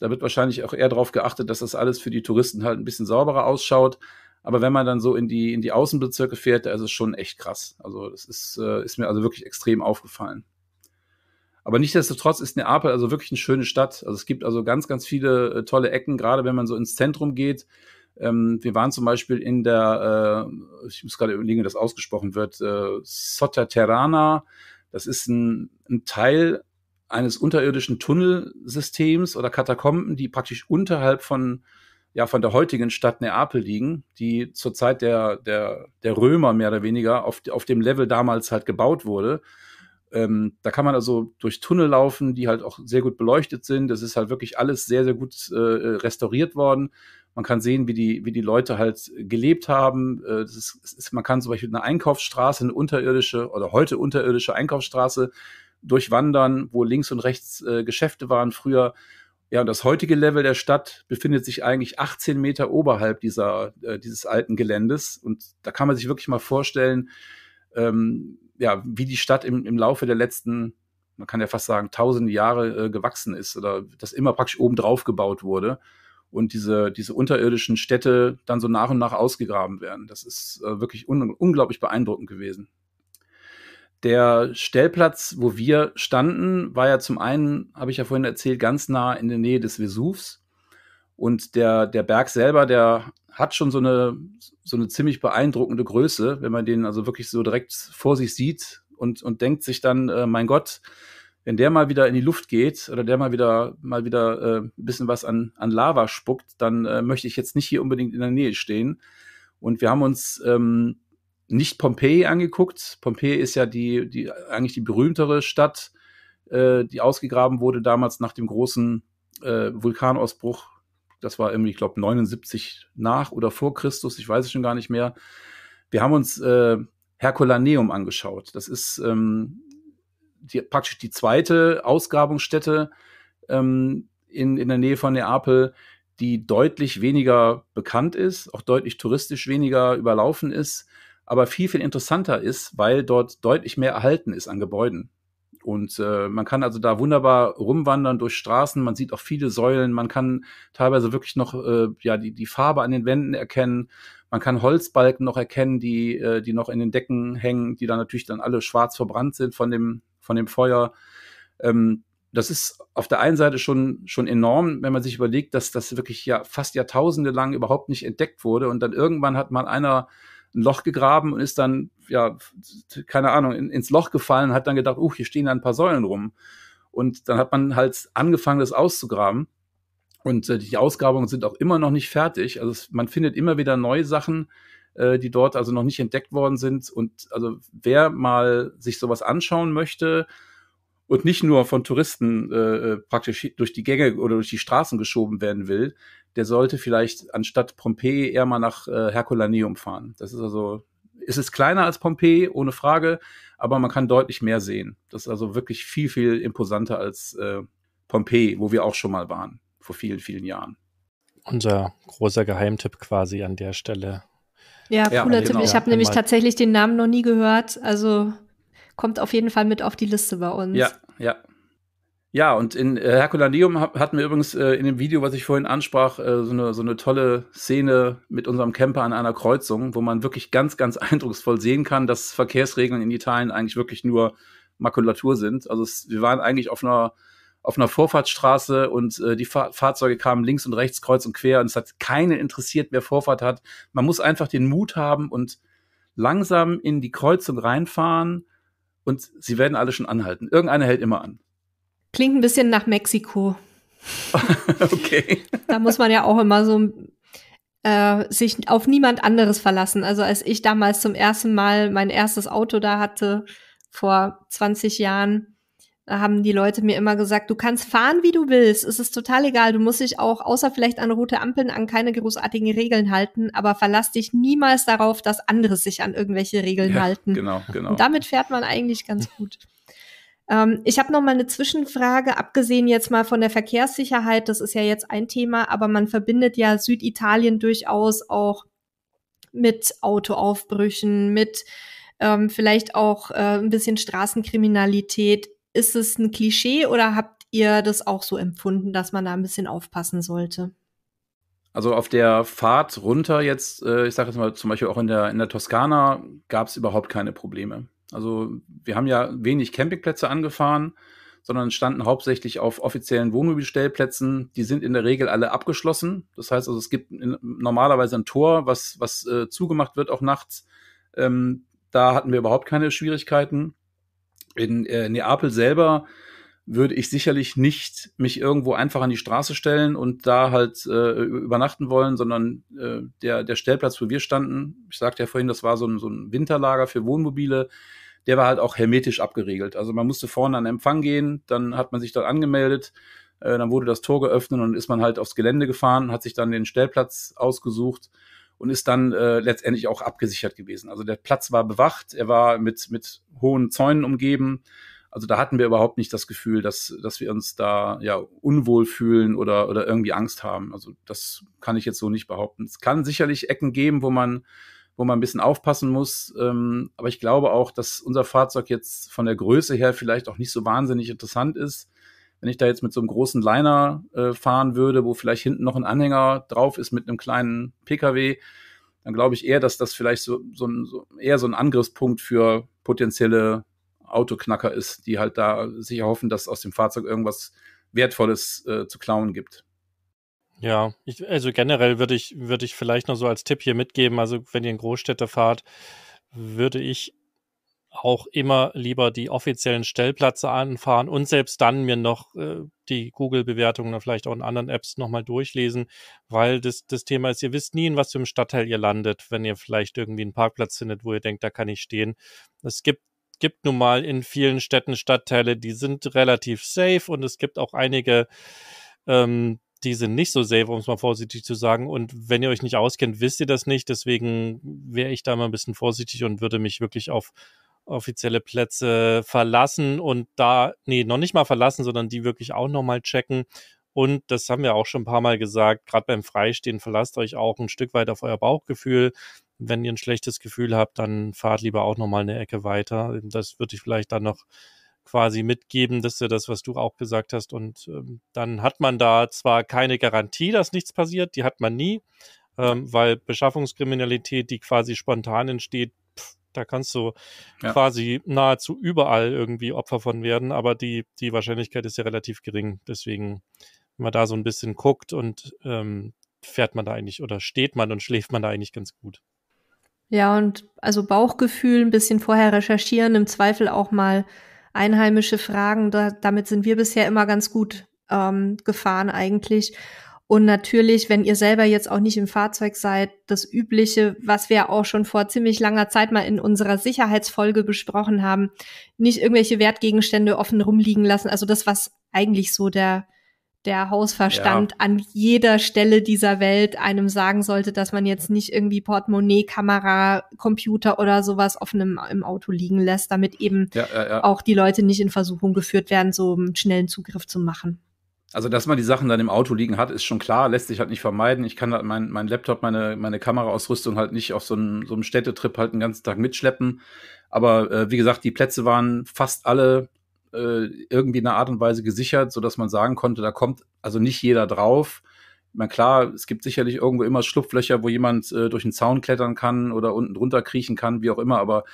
Da wird wahrscheinlich auch eher darauf geachtet, dass das alles für die Touristen halt ein bisschen sauberer ausschaut. Aber wenn man dann so in die, in die Außenbezirke fährt, da ist es schon echt krass. Also das ist, äh, ist mir also wirklich extrem aufgefallen. Aber nichtsdestotrotz ist Neapel also wirklich eine schöne Stadt. Also es gibt also ganz, ganz viele äh, tolle Ecken, gerade wenn man so ins Zentrum geht. Ähm, wir waren zum Beispiel in der, äh, ich muss gerade überlegen, wie das ausgesprochen wird, äh, Sottaterrana. Das ist ein, ein Teil eines unterirdischen Tunnelsystems oder Katakomben, die praktisch unterhalb von, ja, von der heutigen Stadt Neapel liegen, die zur Zeit der, der, der Römer mehr oder weniger auf, auf dem Level damals halt gebaut wurde. Ähm, da kann man also durch Tunnel laufen, die halt auch sehr gut beleuchtet sind. Das ist halt wirklich alles sehr, sehr gut äh, restauriert worden. Man kann sehen, wie die, wie die Leute halt gelebt haben. Äh, das ist, das ist, man kann zum Beispiel eine Einkaufsstraße, eine unterirdische oder heute unterirdische Einkaufsstraße durchwandern, wo links und rechts äh, Geschäfte waren früher. Ja, und das heutige Level der Stadt befindet sich eigentlich 18 Meter oberhalb dieser, äh, dieses alten Geländes. Und da kann man sich wirklich mal vorstellen, ähm, ja, wie die Stadt im, im Laufe der letzten, man kann ja fast sagen, tausende Jahre äh, gewachsen ist oder dass immer praktisch oben drauf gebaut wurde und diese, diese unterirdischen Städte dann so nach und nach ausgegraben werden. Das ist äh, wirklich un unglaublich beeindruckend gewesen. Der Stellplatz, wo wir standen, war ja zum einen, habe ich ja vorhin erzählt, ganz nah in der Nähe des Vesuvs. Und der, der Berg selber, der hat schon so eine, so eine ziemlich beeindruckende Größe, wenn man den also wirklich so direkt vor sich sieht und, und denkt sich dann, äh, mein Gott, wenn der mal wieder in die Luft geht oder der mal wieder mal wieder äh, ein bisschen was an, an Lava spuckt, dann äh, möchte ich jetzt nicht hier unbedingt in der Nähe stehen. Und wir haben uns ähm, nicht Pompeji angeguckt. Pompeji ist ja die, die eigentlich die berühmtere Stadt, äh, die ausgegraben wurde damals nach dem großen äh, Vulkanausbruch das war irgendwie, ich glaube, 79 nach oder vor Christus, ich weiß es schon gar nicht mehr. Wir haben uns äh, Herculaneum angeschaut. Das ist ähm, die, praktisch die zweite Ausgrabungsstätte ähm, in, in der Nähe von Neapel, die deutlich weniger bekannt ist, auch deutlich touristisch weniger überlaufen ist, aber viel, viel interessanter ist, weil dort deutlich mehr erhalten ist an Gebäuden und äh, man kann also da wunderbar rumwandern durch Straßen, man sieht auch viele Säulen, man kann teilweise wirklich noch äh, ja, die, die Farbe an den Wänden erkennen, man kann Holzbalken noch erkennen, die, äh, die noch in den Decken hängen, die dann natürlich dann alle schwarz verbrannt sind von dem, von dem Feuer. Ähm, das ist auf der einen Seite schon, schon enorm, wenn man sich überlegt, dass das wirklich ja fast Jahrtausende lang überhaupt nicht entdeckt wurde. Und dann irgendwann hat mal einer ein Loch gegraben und ist dann, ja, keine Ahnung, in, ins Loch gefallen, hat dann gedacht, uh, hier stehen da ein paar Säulen rum. Und dann hat man halt angefangen, das auszugraben. Und äh, die Ausgrabungen sind auch immer noch nicht fertig. Also es, man findet immer wieder neue Sachen, äh, die dort also noch nicht entdeckt worden sind. Und also wer mal sich sowas anschauen möchte, und nicht nur von Touristen äh, äh, praktisch durch die Gänge oder durch die Straßen geschoben werden will, der sollte vielleicht anstatt Pompeji eher mal nach äh, Herkulaneum fahren. Das ist also, es ist kleiner als Pompeji, ohne Frage, aber man kann deutlich mehr sehen. Das ist also wirklich viel, viel imposanter als äh, Pompeji, wo wir auch schon mal waren, vor vielen, vielen Jahren. Unser großer Geheimtipp quasi an der Stelle. Ja, cooler genau. ja, genau. Tipp. Ich habe nämlich tatsächlich den Namen noch nie gehört. Also kommt auf jeden Fall mit auf die Liste bei uns. Ja, ja. Ja, und in äh, Herculaneum hatten wir übrigens äh, in dem Video, was ich vorhin ansprach, äh, so, eine, so eine tolle Szene mit unserem Camper an einer Kreuzung, wo man wirklich ganz, ganz eindrucksvoll sehen kann, dass Verkehrsregeln in Italien eigentlich wirklich nur Makulatur sind. Also es, wir waren eigentlich auf einer, auf einer Vorfahrtsstraße und äh, die Fahr Fahrzeuge kamen links und rechts kreuz und quer und es hat keinen interessiert, wer Vorfahrt hat. Man muss einfach den Mut haben und langsam in die Kreuzung reinfahren und sie werden alle schon anhalten. Irgendeiner hält immer an. Klingt ein bisschen nach Mexiko. [LAUGHS] okay. Da muss man ja auch immer so äh, sich auf niemand anderes verlassen. Also als ich damals zum ersten Mal mein erstes Auto da hatte, vor 20 Jahren, haben die Leute mir immer gesagt, du kannst fahren, wie du willst. Es ist total egal. Du musst dich auch, außer vielleicht an rote Ampeln, an keine großartigen Regeln halten. Aber verlass dich niemals darauf, dass andere sich an irgendwelche Regeln ja, halten. Genau, genau. Und damit fährt man eigentlich ganz gut. ähm, ich habe noch mal eine Zwischenfrage, abgesehen jetzt mal von der Verkehrssicherheit. Das ist ja jetzt ein Thema, aber man verbindet ja Süditalien durchaus auch mit Autoaufbrüchen, mit ähm, vielleicht auch äh, ein bisschen Straßenkriminalität. Ist es ein Klischee oder habt ihr das auch so empfunden, dass man da ein bisschen aufpassen sollte? Also auf der Fahrt runter jetzt, äh, ich sage jetzt mal zum Beispiel auch in der, in der Toskana, gab es überhaupt keine Probleme. Also wir haben ja wenig Campingplätze angefahren, sondern standen hauptsächlich auf offiziellen Wohnmobilstellplätzen. Die sind in der Regel alle abgeschlossen. Das heißt also, es gibt in, normalerweise ein Tor, was, was äh, zugemacht wird auch nachts. Ähm, da hatten wir überhaupt keine Schwierigkeiten. In äh, Neapel selber würde ich sicherlich nicht mich irgendwo einfach an die Straße stellen und da halt äh, übernachten wollen, sondern äh, der, der Stellplatz, wo wir standen, ich sagte ja vorhin, das war so ein, so ein Winterlager für Wohnmobile, der war halt auch hermetisch abgeriegelt. Also man musste vorne an Empfang gehen, dann hat man sich dort angemeldet, äh, dann wurde das Tor geöffnet und ist man halt aufs Gelände gefahren, hat sich dann den Stellplatz ausgesucht und ist dann äh, letztendlich auch abgesichert gewesen. Also der Platz war bewacht, er war mit, mit hohen Zäunen umgeben. Also da hatten wir überhaupt nicht das Gefühl, dass, dass wir uns da ja unwohl fühlen oder, oder irgendwie Angst haben. Also das kann ich jetzt so nicht behaupten. Es kann sicherlich Ecken geben, wo man, wo man ein bisschen aufpassen muss. Ähm, aber ich glaube auch, dass unser Fahrzeug jetzt von der Größe her vielleicht auch nicht so wahnsinnig interessant ist. Wenn ich da jetzt mit so einem großen Liner äh, fahren würde, wo vielleicht hinten noch ein Anhänger drauf ist mit einem kleinen Pkw, dann glaube ich eher, dass das vielleicht so, so, ein, so eher so ein Angriffspunkt für potenzielle Autoknacker ist, die halt da sicher hoffen, dass aus dem Fahrzeug irgendwas Wertvolles äh, zu klauen gibt. Ja, ich, also generell würde ich, würde ich vielleicht noch so als Tipp hier mitgeben, also wenn ihr in Großstädte fahrt, würde ich auch immer lieber die offiziellen Stellplätze anfahren und selbst dann mir noch äh, die Google-Bewertungen oder vielleicht auch in anderen Apps nochmal durchlesen, weil das, das Thema ist, ihr wisst nie, in was für einem Stadtteil ihr landet, wenn ihr vielleicht irgendwie einen Parkplatz findet, wo ihr denkt, da kann ich stehen. Es gibt gibt nun mal in vielen Städten Stadtteile, die sind relativ safe und es gibt auch einige, ähm, die sind nicht so safe, um es mal vorsichtig zu sagen. Und wenn ihr euch nicht auskennt, wisst ihr das nicht. Deswegen wäre ich da mal ein bisschen vorsichtig und würde mich wirklich auf offizielle Plätze verlassen und da, nee, noch nicht mal verlassen, sondern die wirklich auch nochmal checken. Und das haben wir auch schon ein paar Mal gesagt, gerade beim Freistehen verlasst euch auch ein Stück weit auf euer Bauchgefühl. Wenn ihr ein schlechtes Gefühl habt, dann fahrt lieber auch nochmal eine Ecke weiter. Das würde ich vielleicht dann noch quasi mitgeben. dass du das, was du auch gesagt hast. Und ähm, dann hat man da zwar keine Garantie, dass nichts passiert, die hat man nie, ähm, weil Beschaffungskriminalität, die quasi spontan entsteht, da kannst du ja. quasi nahezu überall irgendwie Opfer von werden, aber die, die Wahrscheinlichkeit ist ja relativ gering. Deswegen, wenn man da so ein bisschen guckt und ähm, fährt man da eigentlich oder steht man und schläft man da eigentlich ganz gut. Ja, und also Bauchgefühl, ein bisschen vorher recherchieren, im Zweifel auch mal einheimische Fragen. Da, damit sind wir bisher immer ganz gut ähm, gefahren eigentlich. Und natürlich, wenn ihr selber jetzt auch nicht im Fahrzeug seid, das Übliche, was wir auch schon vor ziemlich langer Zeit mal in unserer Sicherheitsfolge besprochen haben, nicht irgendwelche Wertgegenstände offen rumliegen lassen. Also das, was eigentlich so der, der Hausverstand ja. an jeder Stelle dieser Welt einem sagen sollte, dass man jetzt nicht irgendwie Portemonnaie, Kamera, Computer oder sowas offen im, im Auto liegen lässt, damit eben ja, ja, auch die Leute nicht in Versuchung geführt werden, so einen schnellen Zugriff zu machen. Also, dass man die Sachen dann im Auto liegen hat, ist schon klar, lässt sich halt nicht vermeiden. Ich kann halt mein, mein Laptop, meine, meine Kameraausrüstung halt nicht auf so einem, so einem Städtetrip halt den ganzen Tag mitschleppen. Aber äh, wie gesagt, die Plätze waren fast alle äh, irgendwie in einer Art und Weise gesichert, sodass man sagen konnte, da kommt also nicht jeder drauf. Na klar, es gibt sicherlich irgendwo immer Schlupflöcher, wo jemand äh, durch den Zaun klettern kann oder unten drunter kriechen kann, wie auch immer, aber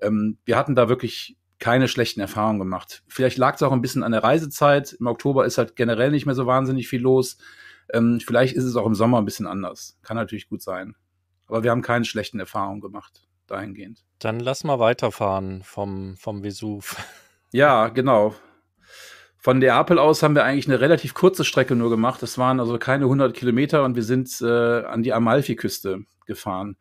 ähm, wir hatten da wirklich keine schlechten Erfahrungen gemacht. Vielleicht lag es auch ein bisschen an der Reisezeit. Im Oktober ist halt generell nicht mehr so wahnsinnig viel los. Ähm, vielleicht ist es auch im Sommer ein bisschen anders. Kann natürlich gut sein. Aber wir haben keine schlechten Erfahrungen gemacht dahingehend. Dann lass mal weiterfahren vom, vom Vesuv. [LAUGHS] Ja, genau. Von Neapel aus haben wir eigentlich eine relativ kurze Strecke nur gemacht. Das waren also keine 100 Kilometer und wir sind äh, an die Amalfi-Küste gefahren.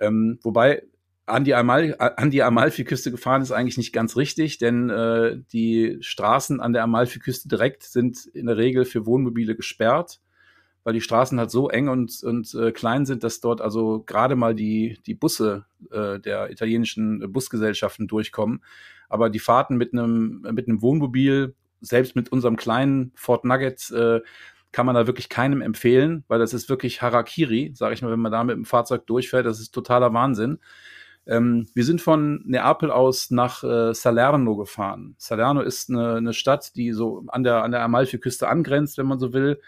Ähm, wobei an die, Amal an die Amalfiküste gefahren ist eigentlich nicht ganz richtig, denn äh, die Straßen an der Amalfi-Küste direkt sind in der Regel für Wohnmobile gesperrt, weil die Straßen halt so eng und, und äh, klein sind, dass dort also gerade mal die, die Busse äh, der italienischen Busgesellschaften durchkommen. Aber die Fahrten mit einem, mit einem Wohnmobil, selbst mit unserem kleinen Fort Nugget, äh, kann man da wirklich keinem empfehlen, weil das ist wirklich Harakiri, sage ich mal, wenn man da mit dem Fahrzeug durchfährt, das ist totaler Wahnsinn. Ähm, wir sind von Neapel aus nach äh, Salerno gefahren. Salerno ist eine, eine Stadt, die so an der, an der Amalfi-Küste angrenzt, wenn man so will.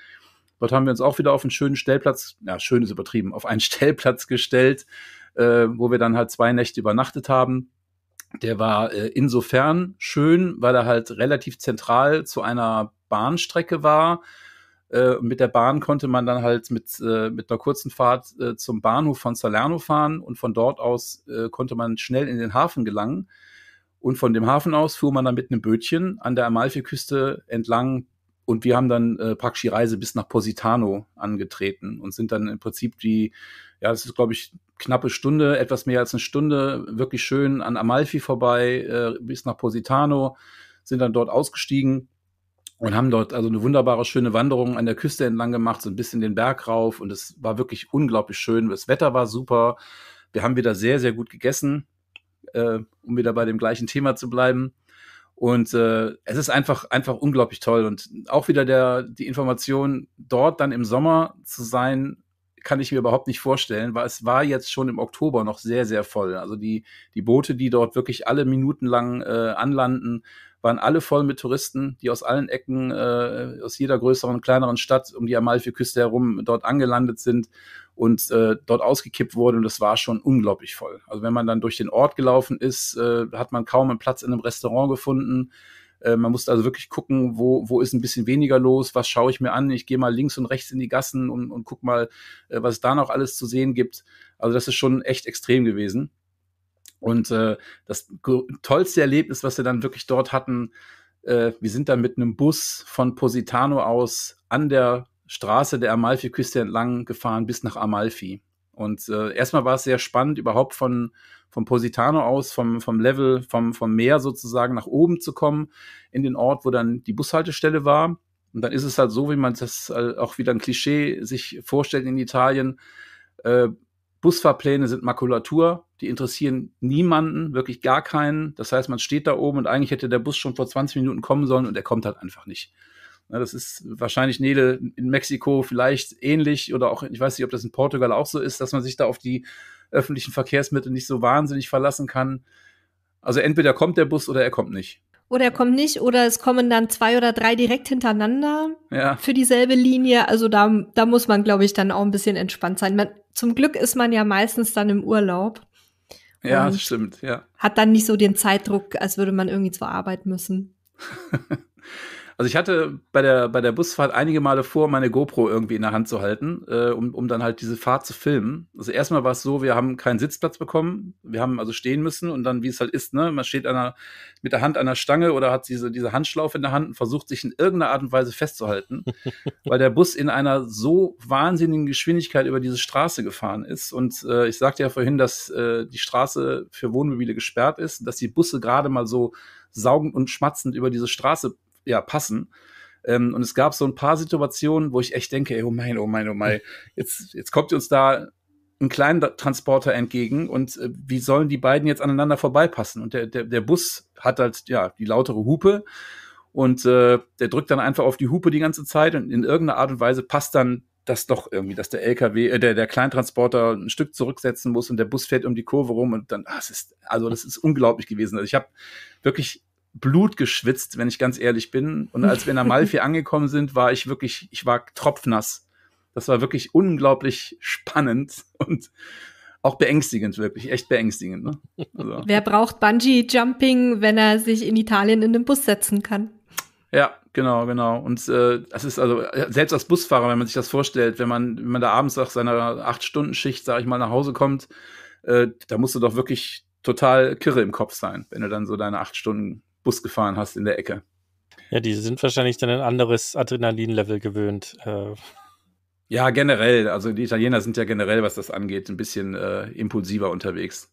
Dort haben wir uns auch wieder auf einen schönen Stellplatz, ja, schön ist übertrieben, auf einen [LAUGHS] Stellplatz gestellt, äh, wo wir dann halt zwei Nächte übernachtet haben. Der war äh, insofern schön, weil er halt relativ zentral zu einer Bahnstrecke war, äh, mit der Bahn konnte man dann halt mit, äh, mit einer kurzen Fahrt äh, zum Bahnhof von Salerno fahren und von dort aus äh, konnte man schnell in den Hafen gelangen. Und von dem Hafen aus fuhr man dann mit einem Bötchen an der Amalfiküste entlang und wir haben dann äh, praktisch die Reise bis nach Positano angetreten und sind dann im Prinzip die, ja, das ist glaube ich knappe Stunde, etwas mehr als eine Stunde, wirklich schön an Amalfi vorbei äh, bis nach Positano, sind dann dort ausgestiegen und haben dort also eine wunderbare, schöne Wanderung an der Küste entlang gemacht, so ein bisschen den Berg rauf und es war wirklich unglaublich schön. Das Wetter war super. Wir haben wieder sehr, sehr gut gegessen, äh, um wieder bei dem gleichen Thema zu bleiben. Und äh, es ist einfach, einfach unglaublich toll. Und auch wieder der, die Information, dort dann im Sommer zu sein, kann ich mir überhaupt nicht vorstellen, weil es war jetzt schon im Oktober noch sehr, sehr voll. Also die, die Boote, die dort wirklich alle Minuten lang äh, anlanden, waren alle voll mit Touristen, die aus allen Ecken, äh, aus jeder größeren und kleineren Stadt um die Amalfi-Küste herum dort angelandet sind und äh, dort ausgekippt wurden. Und das war schon unglaublich voll. Also wenn man dann durch den Ort gelaufen ist, äh, hat man kaum einen Platz in einem Restaurant gefunden. Äh, man musste also wirklich gucken, wo, wo ist ein bisschen weniger los, was schaue ich mir an. Ich gehe mal links und rechts in die Gassen und, und guck mal, äh, was es da noch alles zu sehen gibt. Also das ist schon echt extrem gewesen. Und äh, das tollste Erlebnis, was wir dann wirklich dort hatten, äh, wir sind dann mit einem Bus von Positano aus an der Straße der Amalfi-Küste entlang gefahren bis nach Amalfi. Und äh, erstmal war es sehr spannend, überhaupt von, von Positano aus, vom, vom Level, vom, vom Meer sozusagen nach oben zu kommen, in den Ort, wo dann die Bushaltestelle war. Und dann ist es halt so, wie man das äh, auch wieder ein Klischee sich vorstellt in Italien. Äh, Busfahrpläne sind Makulatur, die interessieren niemanden, wirklich gar keinen. Das heißt, man steht da oben und eigentlich hätte der Bus schon vor 20 Minuten kommen sollen und er kommt halt einfach nicht. Ja, das ist wahrscheinlich Nele in Mexiko vielleicht ähnlich oder auch, ich weiß nicht, ob das in Portugal auch so ist, dass man sich da auf die öffentlichen Verkehrsmittel nicht so wahnsinnig verlassen kann. Also entweder kommt der Bus oder er kommt nicht. Oder er kommt nicht, oder es kommen dann zwei oder drei direkt hintereinander ja. für dieselbe Linie. Also da, da muss man, glaube ich, dann auch ein bisschen entspannt sein. Man, zum Glück ist man ja meistens dann im Urlaub. Ja, stimmt, ja. Hat dann nicht so den Zeitdruck, als würde man irgendwie zur Arbeit müssen. [LAUGHS] Also ich hatte bei der, bei der Busfahrt einige Male vor, meine GoPro irgendwie in der Hand zu halten, äh, um, um dann halt diese Fahrt zu filmen. Also erstmal war es so, wir haben keinen Sitzplatz bekommen, wir haben also stehen müssen und dann, wie es halt ist, ne, man steht einer, mit der Hand an der Stange oder hat diese, diese Handschlaufe in der Hand und versucht sich in irgendeiner Art und Weise festzuhalten, [LAUGHS] weil der Bus in einer so wahnsinnigen Geschwindigkeit über diese Straße gefahren ist. Und äh, ich sagte ja vorhin, dass äh, die Straße für Wohnmobile gesperrt ist, dass die Busse gerade mal so saugend und schmatzend über diese Straße ja, passen. Ähm, und es gab so ein paar Situationen, wo ich echt denke, ey, oh mein, oh mein, oh mein, hm. jetzt, jetzt kommt uns da ein kleiner Transporter entgegen und äh, wie sollen die beiden jetzt aneinander vorbeipassen? Und der, der, der Bus hat halt, ja, die lautere Hupe und äh, der drückt dann einfach auf die Hupe die ganze Zeit und in irgendeiner Art und Weise passt dann das doch irgendwie, dass der LKW, äh, der, der Kleintransporter ein Stück zurücksetzen muss und der Bus fährt um die Kurve rum und dann, ah, es ist, also das ist unglaublich gewesen. Also ich habe wirklich Blut geschwitzt, wenn ich ganz ehrlich bin. Und als wir in Amalfi [LAUGHS] angekommen sind, war ich wirklich, ich war tropfnass. Das war wirklich unglaublich spannend und auch beängstigend, wirklich, echt beängstigend. Ne? Also. Wer braucht Bungee-Jumping, wenn er sich in Italien in den Bus setzen kann? Ja, genau, genau. Und äh, das ist also, äh, selbst als Busfahrer, wenn man sich das vorstellt, wenn man, wenn man da abends nach seiner Acht-Stunden-Schicht, sag ich mal, nach Hause kommt, äh, da musst du doch wirklich total kirre im Kopf sein, wenn du dann so deine acht Stunden Bus gefahren hast in der Ecke. Ja, die sind wahrscheinlich dann ein anderes Adrenalin-Level gewöhnt. Äh. Ja, generell. Also die Italiener sind ja generell, was das angeht, ein bisschen äh, impulsiver unterwegs.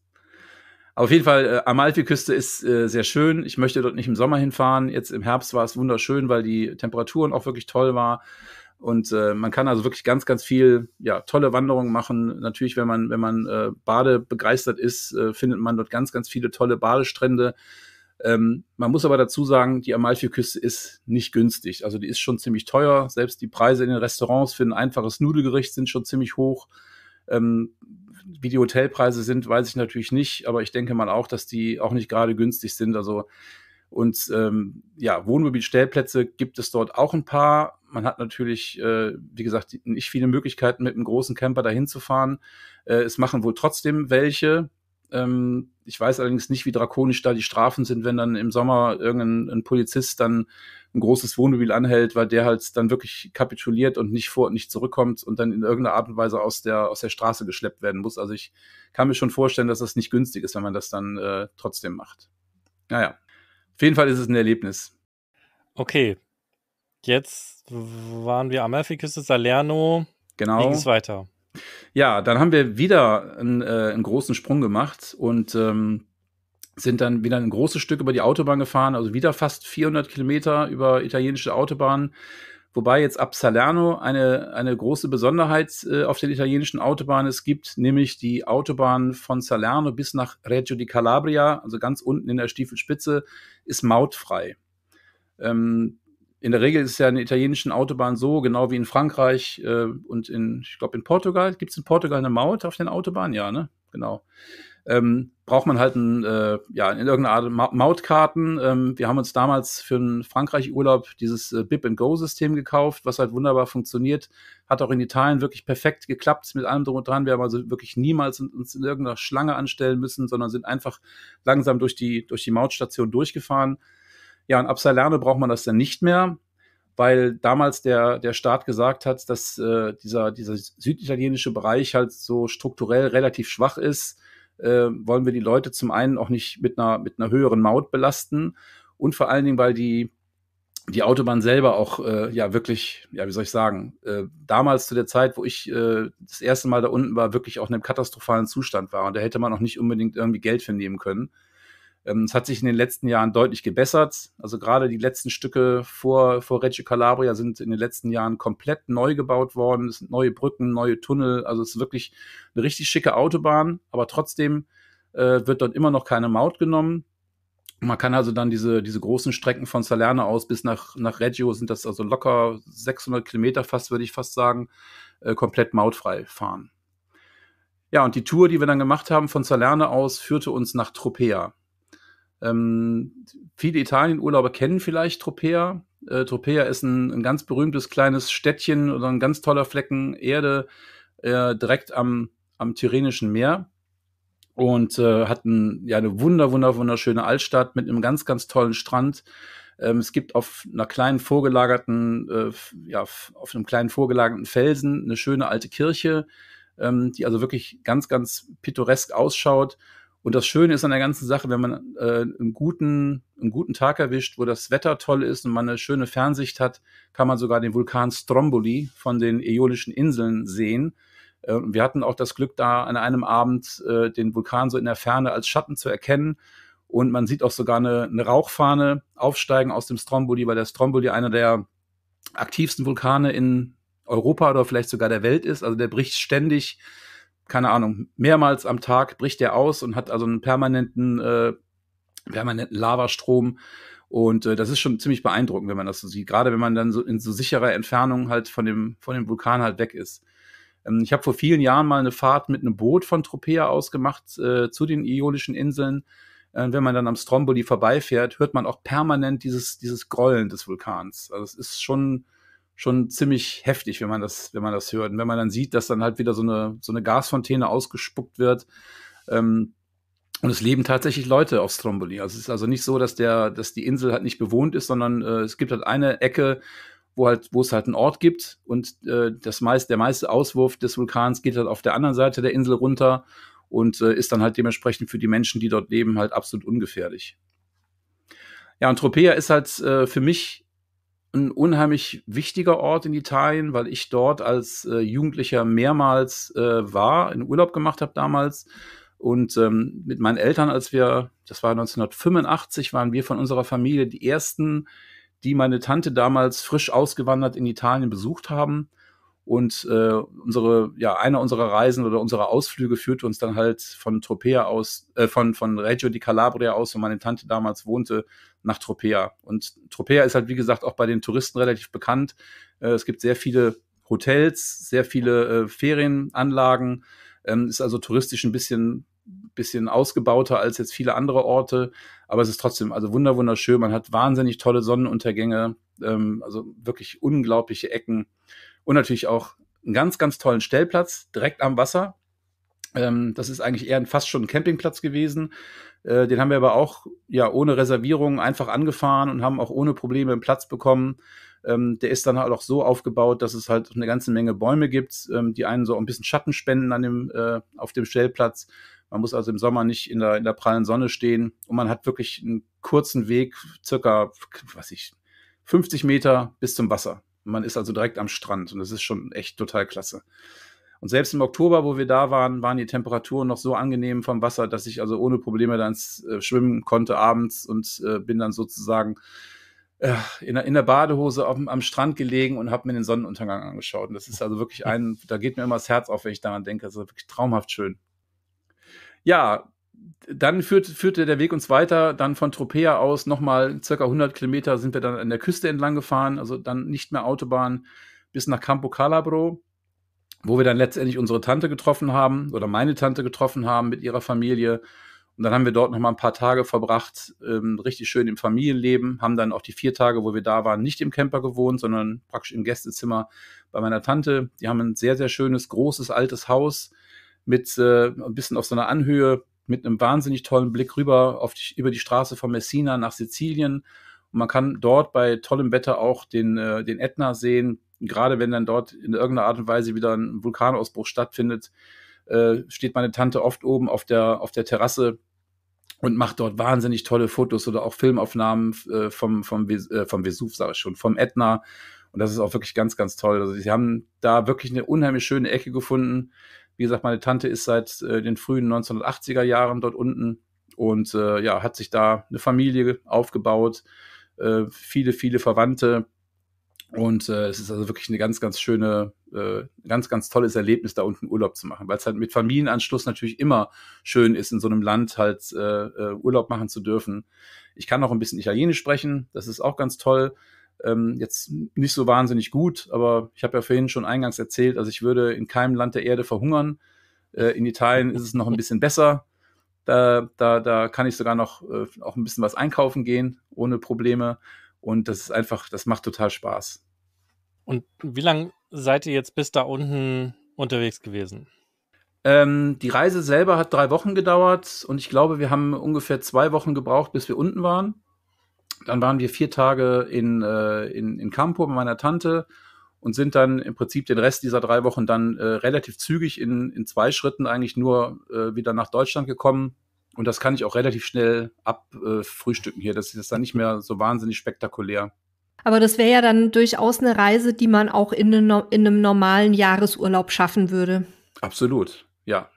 Aber auf jeden Fall, äh, Amalfi-Küste ist äh, sehr schön. Ich möchte dort nicht im Sommer hinfahren. Jetzt im Herbst war es wunderschön, weil die Temperaturen auch wirklich toll waren. Und äh, man kann also wirklich ganz, ganz viel, ja, tolle Wanderungen machen. Natürlich, wenn man, wenn man äh, badebegeistert ist, äh, findet man dort ganz, ganz viele tolle Badestrände. Ähm, man muss aber dazu sagen, die Amalfiküste ist nicht günstig. Also die ist schon ziemlich teuer. Selbst die Preise in den Restaurants für ein einfaches Nudelgericht sind schon ziemlich hoch. Ähm, wie die Hotelpreise sind, weiß ich natürlich nicht, aber ich denke mal auch, dass die auch nicht gerade günstig sind. Also und ähm, ja, Wohnmobilstellplätze gibt es dort auch ein paar. Man hat natürlich, äh, wie gesagt, nicht viele Möglichkeiten, mit einem großen Camper dahin zu fahren. Äh, es machen wohl trotzdem welche, ähm, ich weiß allerdings nicht, wie drakonisch da die Strafen sind, wenn dann im Sommer irgendein Polizist dann ein großes Wohnmobil anhält, weil der halt dann wirklich kapituliert und nicht vor, nicht zurückkommt und dann in irgendeiner Art und Weise aus der, aus der Straße geschleppt werden muss. Also ich kann mir schon vorstellen, dass das nicht günstig ist, wenn man das dann äh, trotzdem macht. Naja, auf jeden Fall ist es ein Erlebnis. Okay, jetzt waren wir am Amalfiküste, Salerno. Genau. Wie ging es weiter? Ja, dann haben wir wieder einen, äh, einen großen Sprung gemacht und ähm, sind dann wieder ein großes Stück über die Autobahn gefahren, also wieder fast 400 Kilometer über italienische Autobahnen. Wobei jetzt ab Salerno eine, eine große Besonderheit äh, auf den italienischen Autobahnen es gibt, nämlich die Autobahn von Salerno bis nach Reggio di Calabria, also ganz unten in der Stiefelspitze, ist mautfrei. Ähm, in der Regel ist es ja in italienischen Autobahnen so, genau wie in Frankreich äh, und in, ich glaube, in Portugal. Gibt es in Portugal eine Maut auf den Autobahnen? Ja, ne? Genau. Ähm, braucht man halt ein, äh, ja, in irgendeiner Art Ma Mautkarten. Ähm, wir haben uns damals für einen Frankreich-Urlaub dieses äh, Bip-and-Go-System gekauft, was halt wunderbar funktioniert. Hat auch in Italien wirklich perfekt geklappt mit allem drum und dran. Wir haben also wirklich niemals uns in irgendeiner Schlange anstellen müssen, sondern sind einfach langsam durch die, durch die Mautstation durchgefahren. Ja, in ab Salerne braucht man das dann nicht mehr, weil damals der, der Staat gesagt hat, dass äh, dieser, dieser süditalienische Bereich halt so strukturell relativ schwach ist, äh, wollen wir die Leute zum einen auch nicht mit einer, mit einer höheren Maut belasten und vor allen Dingen, weil die, die Autobahn selber auch äh, ja wirklich, ja, wie soll ich sagen, äh, damals zu der Zeit, wo ich äh, das erste Mal da unten war, wirklich auch in einem katastrophalen Zustand war. Und da hätte man auch nicht unbedingt irgendwie Geld für nehmen können. Ähm, es hat sich in den letzten Jahren deutlich gebessert. Also gerade die letzten Stücke vor, vor Reggio Calabria sind in den letzten Jahren komplett neu gebaut worden. Es sind neue Brücken, neue Tunnel. Also es ist wirklich eine richtig schicke Autobahn, aber trotzdem äh, wird dort immer noch keine Maut genommen. Man kann also dann diese, diese großen Strecken von Salerno aus bis nach, nach Reggio sind das also locker 600 Kilometer fast, würde ich fast sagen, äh, komplett mautfrei fahren. Ja, und die Tour, die wir dann gemacht haben von Salerno aus, führte uns nach Tropea. Ähm, viele Italienurlauber kennen vielleicht Tropea. Äh, Tropea ist ein, ein, ganz berühmtes kleines Städtchen oder ein ganz toller Flecken Erde äh, direkt am, am Tyrrhenischen Meer und äh, hat ein, ja, eine wunder, wunder, wunderschöne Altstadt mit einem ganz, ganz tollen Strand. Ähm, es gibt auf einer kleinen vorgelagerten, äh, ja, auf einem kleinen vorgelagerten Felsen eine schöne alte Kirche, ähm, die also wirklich ganz, ganz pittoresk ausschaut. Und das Schöne ist an der ganzen Sache, wenn man äh, einen, guten, einen guten Tag erwischt, wo das Wetter toll ist und man eine schöne Fernsicht hat, kann man sogar den Vulkan Stromboli von den Äolischen Inseln sehen. Äh, wir hatten auch das Glück, da an einem Abend äh, den Vulkan so in der Ferne als Schatten zu erkennen. Und man sieht auch sogar eine, eine Rauchfahne aufsteigen aus dem Stromboli, weil der Stromboli einer der aktivsten Vulkane in Europa oder vielleicht sogar der Welt ist. Also der bricht ständig keine Ahnung, mehrmals am Tag bricht der aus und hat also einen permanenten, äh, permanenten Lavastrom. Und äh, das ist schon ziemlich beeindruckend, wenn man das so sieht. Gerade wenn man dann so in so sicherer Entfernung halt von dem, von dem Vulkan halt weg ist. Ähm, ich habe vor vielen Jahren mal eine Fahrt mit einem Boot von Tropea ausgemacht äh, zu den Iolischen Inseln. Äh, wenn man dann am Stromboli vorbeifährt, hört man auch permanent dieses, dieses Grollen des Vulkans. Also es ist schon schon ziemlich heftig, wenn man das, wenn man das hört. Und wenn man dann sieht, dass dann halt wieder so eine, so eine Gasfontäne ausgespuckt wird, ähm, und es leben tatsächlich Leute auf Stromboli. Also es ist also nicht so, dass der, dass die Insel halt nicht bewohnt ist, sondern äh, es gibt halt eine Ecke, wo halt, wo es halt einen Ort gibt und äh, das meiste, der meiste Auswurf des Vulkans geht halt auf der anderen Seite der Insel runter und äh, ist dann halt dementsprechend für die Menschen, die dort leben, halt absolut ungefährlich. Ja, und Tropea ist halt äh, für mich ein unheimlich wichtiger Ort in Italien, weil ich dort als äh, Jugendlicher mehrmals äh, war, in Urlaub gemacht habe damals. Und ähm, mit meinen Eltern, als wir, das war 1985, waren wir von unserer Familie die ersten, die meine Tante damals frisch ausgewandert in Italien besucht haben. Und äh, unsere, ja, einer unserer Reisen oder unserer Ausflüge führte uns dann halt von Tropea aus, äh, von, von Reggio di Calabria aus, wo meine Tante damals wohnte, nach Tropea. Und Tropea ist halt, wie gesagt, auch bei den Touristen relativ bekannt. Äh, es gibt sehr viele Hotels, sehr viele äh, Ferienanlagen, ähm, ist also touristisch ein bisschen bisschen ausgebauter als jetzt viele andere Orte, aber es ist trotzdem also wunder wunderschön. Man hat wahnsinnig tolle Sonnenuntergänge, ähm, also wirklich unglaubliche Ecken. Und natürlich auch einen ganz, ganz tollen Stellplatz direkt am Wasser. Ähm, das ist eigentlich eher ein, fast schon ein Campingplatz gewesen. Äh, den haben wir aber auch ja ohne Reservierung einfach angefahren und haben auch ohne Probleme einen Platz bekommen. Ähm, der ist dann halt auch so aufgebaut, dass es halt eine ganze Menge Bäume gibt, ähm, die einen so ein bisschen Schatten spenden an dem, äh, auf dem Stellplatz. Man muss also im Sommer nicht in der, in der prallen Sonne stehen und man hat wirklich einen kurzen Weg, circa, was ich, 50 Meter bis zum Wasser. Man ist also direkt am Strand und das ist schon echt total klasse. Und selbst im Oktober, wo wir da waren, waren die Temperaturen noch so angenehm vom Wasser, dass ich also ohne Probleme dann äh, schwimmen konnte abends und äh, bin dann sozusagen äh, in, der, in, der, Badehose auf, am Strand gelegen und habe mir den Sonnenuntergang angeschaut. Und das ist also wirklich [LAUGHS] ein, da geht mir immer das Herz auf, wenn ich daran denke. Das ist wirklich traumhaft schön. Ja, dann führt, führte der Weg uns weiter, dann von Tropea aus nochmal circa 100 Kilometer sind wir dann an der Küste entlang gefahren, also dann nicht mehr Autobahn bis nach Campo Calabro, wo wir dann letztendlich unsere Tante getroffen haben oder meine Tante getroffen haben mit ihrer Familie. Und dann haben wir dort nochmal ein paar Tage verbracht, ähm, richtig schön im Familienleben, haben dann auch die vier Tage, wo wir da waren, nicht im Camper gewohnt, sondern praktisch im Gästezimmer bei meiner Tante. Die haben ein sehr, sehr schönes, großes, altes Haus mit äh, ein bisschen auf so einer Anhöhe, mit einem wahnsinnig tollen Blick rüber auf die, über die Straße von Messina nach Sizilien. Und man kann dort bei tollem Wetter auch den, äh, den Ätna sehen. Gerade wenn dann dort in irgendeiner Art und Weise wieder ein Vulkanausbruch stattfindet, äh, steht meine Tante oft oben auf der, auf der Terrasse und macht dort wahnsinnig tolle Fotos oder auch Filmaufnahmen äh, vom, vom, äh, vom Vesuv, sage ich schon, vom Ätna. Und das ist auch wirklich ganz, ganz toll. Also sie haben da wirklich eine unheimlich schöne Ecke gefunden. Wie gesagt, meine Tante ist seit äh, den frühen 1980er Jahren dort unten und äh, ja, hat sich da eine Familie aufgebaut, äh, viele, viele Verwandte. Und äh, es ist also wirklich eine ganz, ganz schöne, äh, ganz, ganz tolles Erlebnis, da unten Urlaub zu machen, weil es halt mit Familienanschluss natürlich immer schön ist, in so einem Land halt äh, äh, Urlaub machen zu dürfen. Ich kann auch ein bisschen Italienisch sprechen, das ist auch ganz toll. Ähm, jetzt nicht so wahnsinnig gut, aber ich habe ja vorhin schon eingangs erzählt, also ich würde in keinem Land der Erde verhungern. Äh, in Italien ist es noch ein bisschen besser. Da, da, da kann ich sogar noch äh, auch ein bisschen was einkaufen gehen, ohne Probleme. Und das ist einfach, das macht total Spaß. Und wie lange seid ihr jetzt bis da unten unterwegs gewesen? Ähm, die Reise selber hat drei Wochen gedauert und ich glaube, wir haben ungefähr zwei Wochen gebraucht, bis wir unten waren dann waren wir vier Tage in, äh, in, in Campo mit meiner Tante und sind dann im Prinzip den Rest dieser drei Wochen dann äh, relativ zügig in, in zwei Schritten eigentlich nur äh, wieder nach Deutschland gekommen. Und das kann ich auch relativ schnell abfrühstücken äh, hier. Das ist dann nicht mehr so wahnsinnig spektakulär. Aber das wäre ja dann durchaus eine Reise, die man auch in, ne, in einem normalen Jahresurlaub schaffen würde. Absolut, ja.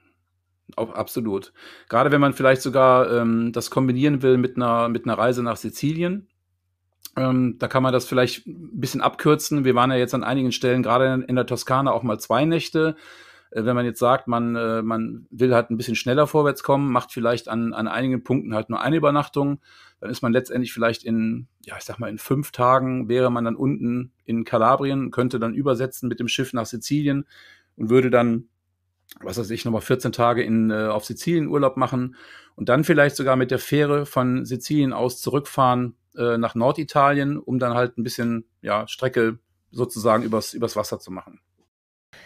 Auch absolut. Gerade wenn man vielleicht sogar ähm, das kombinieren will mit einer, mit einer Reise nach Sizilien. Ähm, da kann man das vielleicht ein bisschen abkürzen. Wir waren ja jetzt an einigen Stellen, gerade in der Toskana, auch mal zwei Nächte. Äh, wenn man jetzt sagt, man, äh, man will halt ein bisschen schneller vorwärts kommen, macht vielleicht an, an einigen Punkten halt nur eine Übernachtung, dann ist man letztendlich vielleicht in, ja, ich sag mal, in fünf Tagen wäre man dann unten in Kalabrien, könnte dann übersetzen mit dem Schiff nach Sizilien und würde dann was weiß ich, nochmal 14 Tage in, äh, auf Sizilien Urlaub machen und dann vielleicht sogar mit der Fähre von Sizilien aus zurückfahren äh, nach Norditalien, um dann halt ein bisschen ja, Strecke sozusagen übers, übers Wasser zu machen.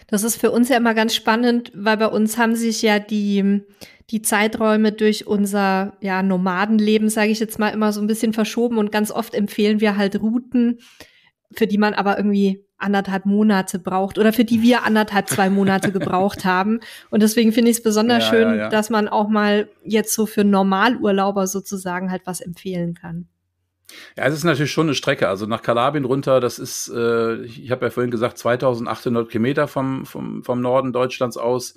Das ist für uns ja immer ganz spannend, weil bei uns haben sich ja die, die Zeiträume durch unser ja, Nomadenleben, sage ich jetzt mal, immer so ein bisschen verschoben und ganz oft empfehlen wir halt Routen, für die man aber irgendwie anderthalb Monate braucht oder für die wir anderthalb, zwei Monate gebraucht [LAUGHS] haben. Und deswegen finde ich es besonders ja, schön, ja, ja. dass man auch mal jetzt so für Normalurlauber sozusagen halt was empfehlen kann. Ja, es ist natürlich schon eine Strecke. Also nach Kalabrien runter, das ist, äh, ich habe ja vorhin gesagt, 2800 Kilometer vom, vom, vom Norden Deutschlands aus.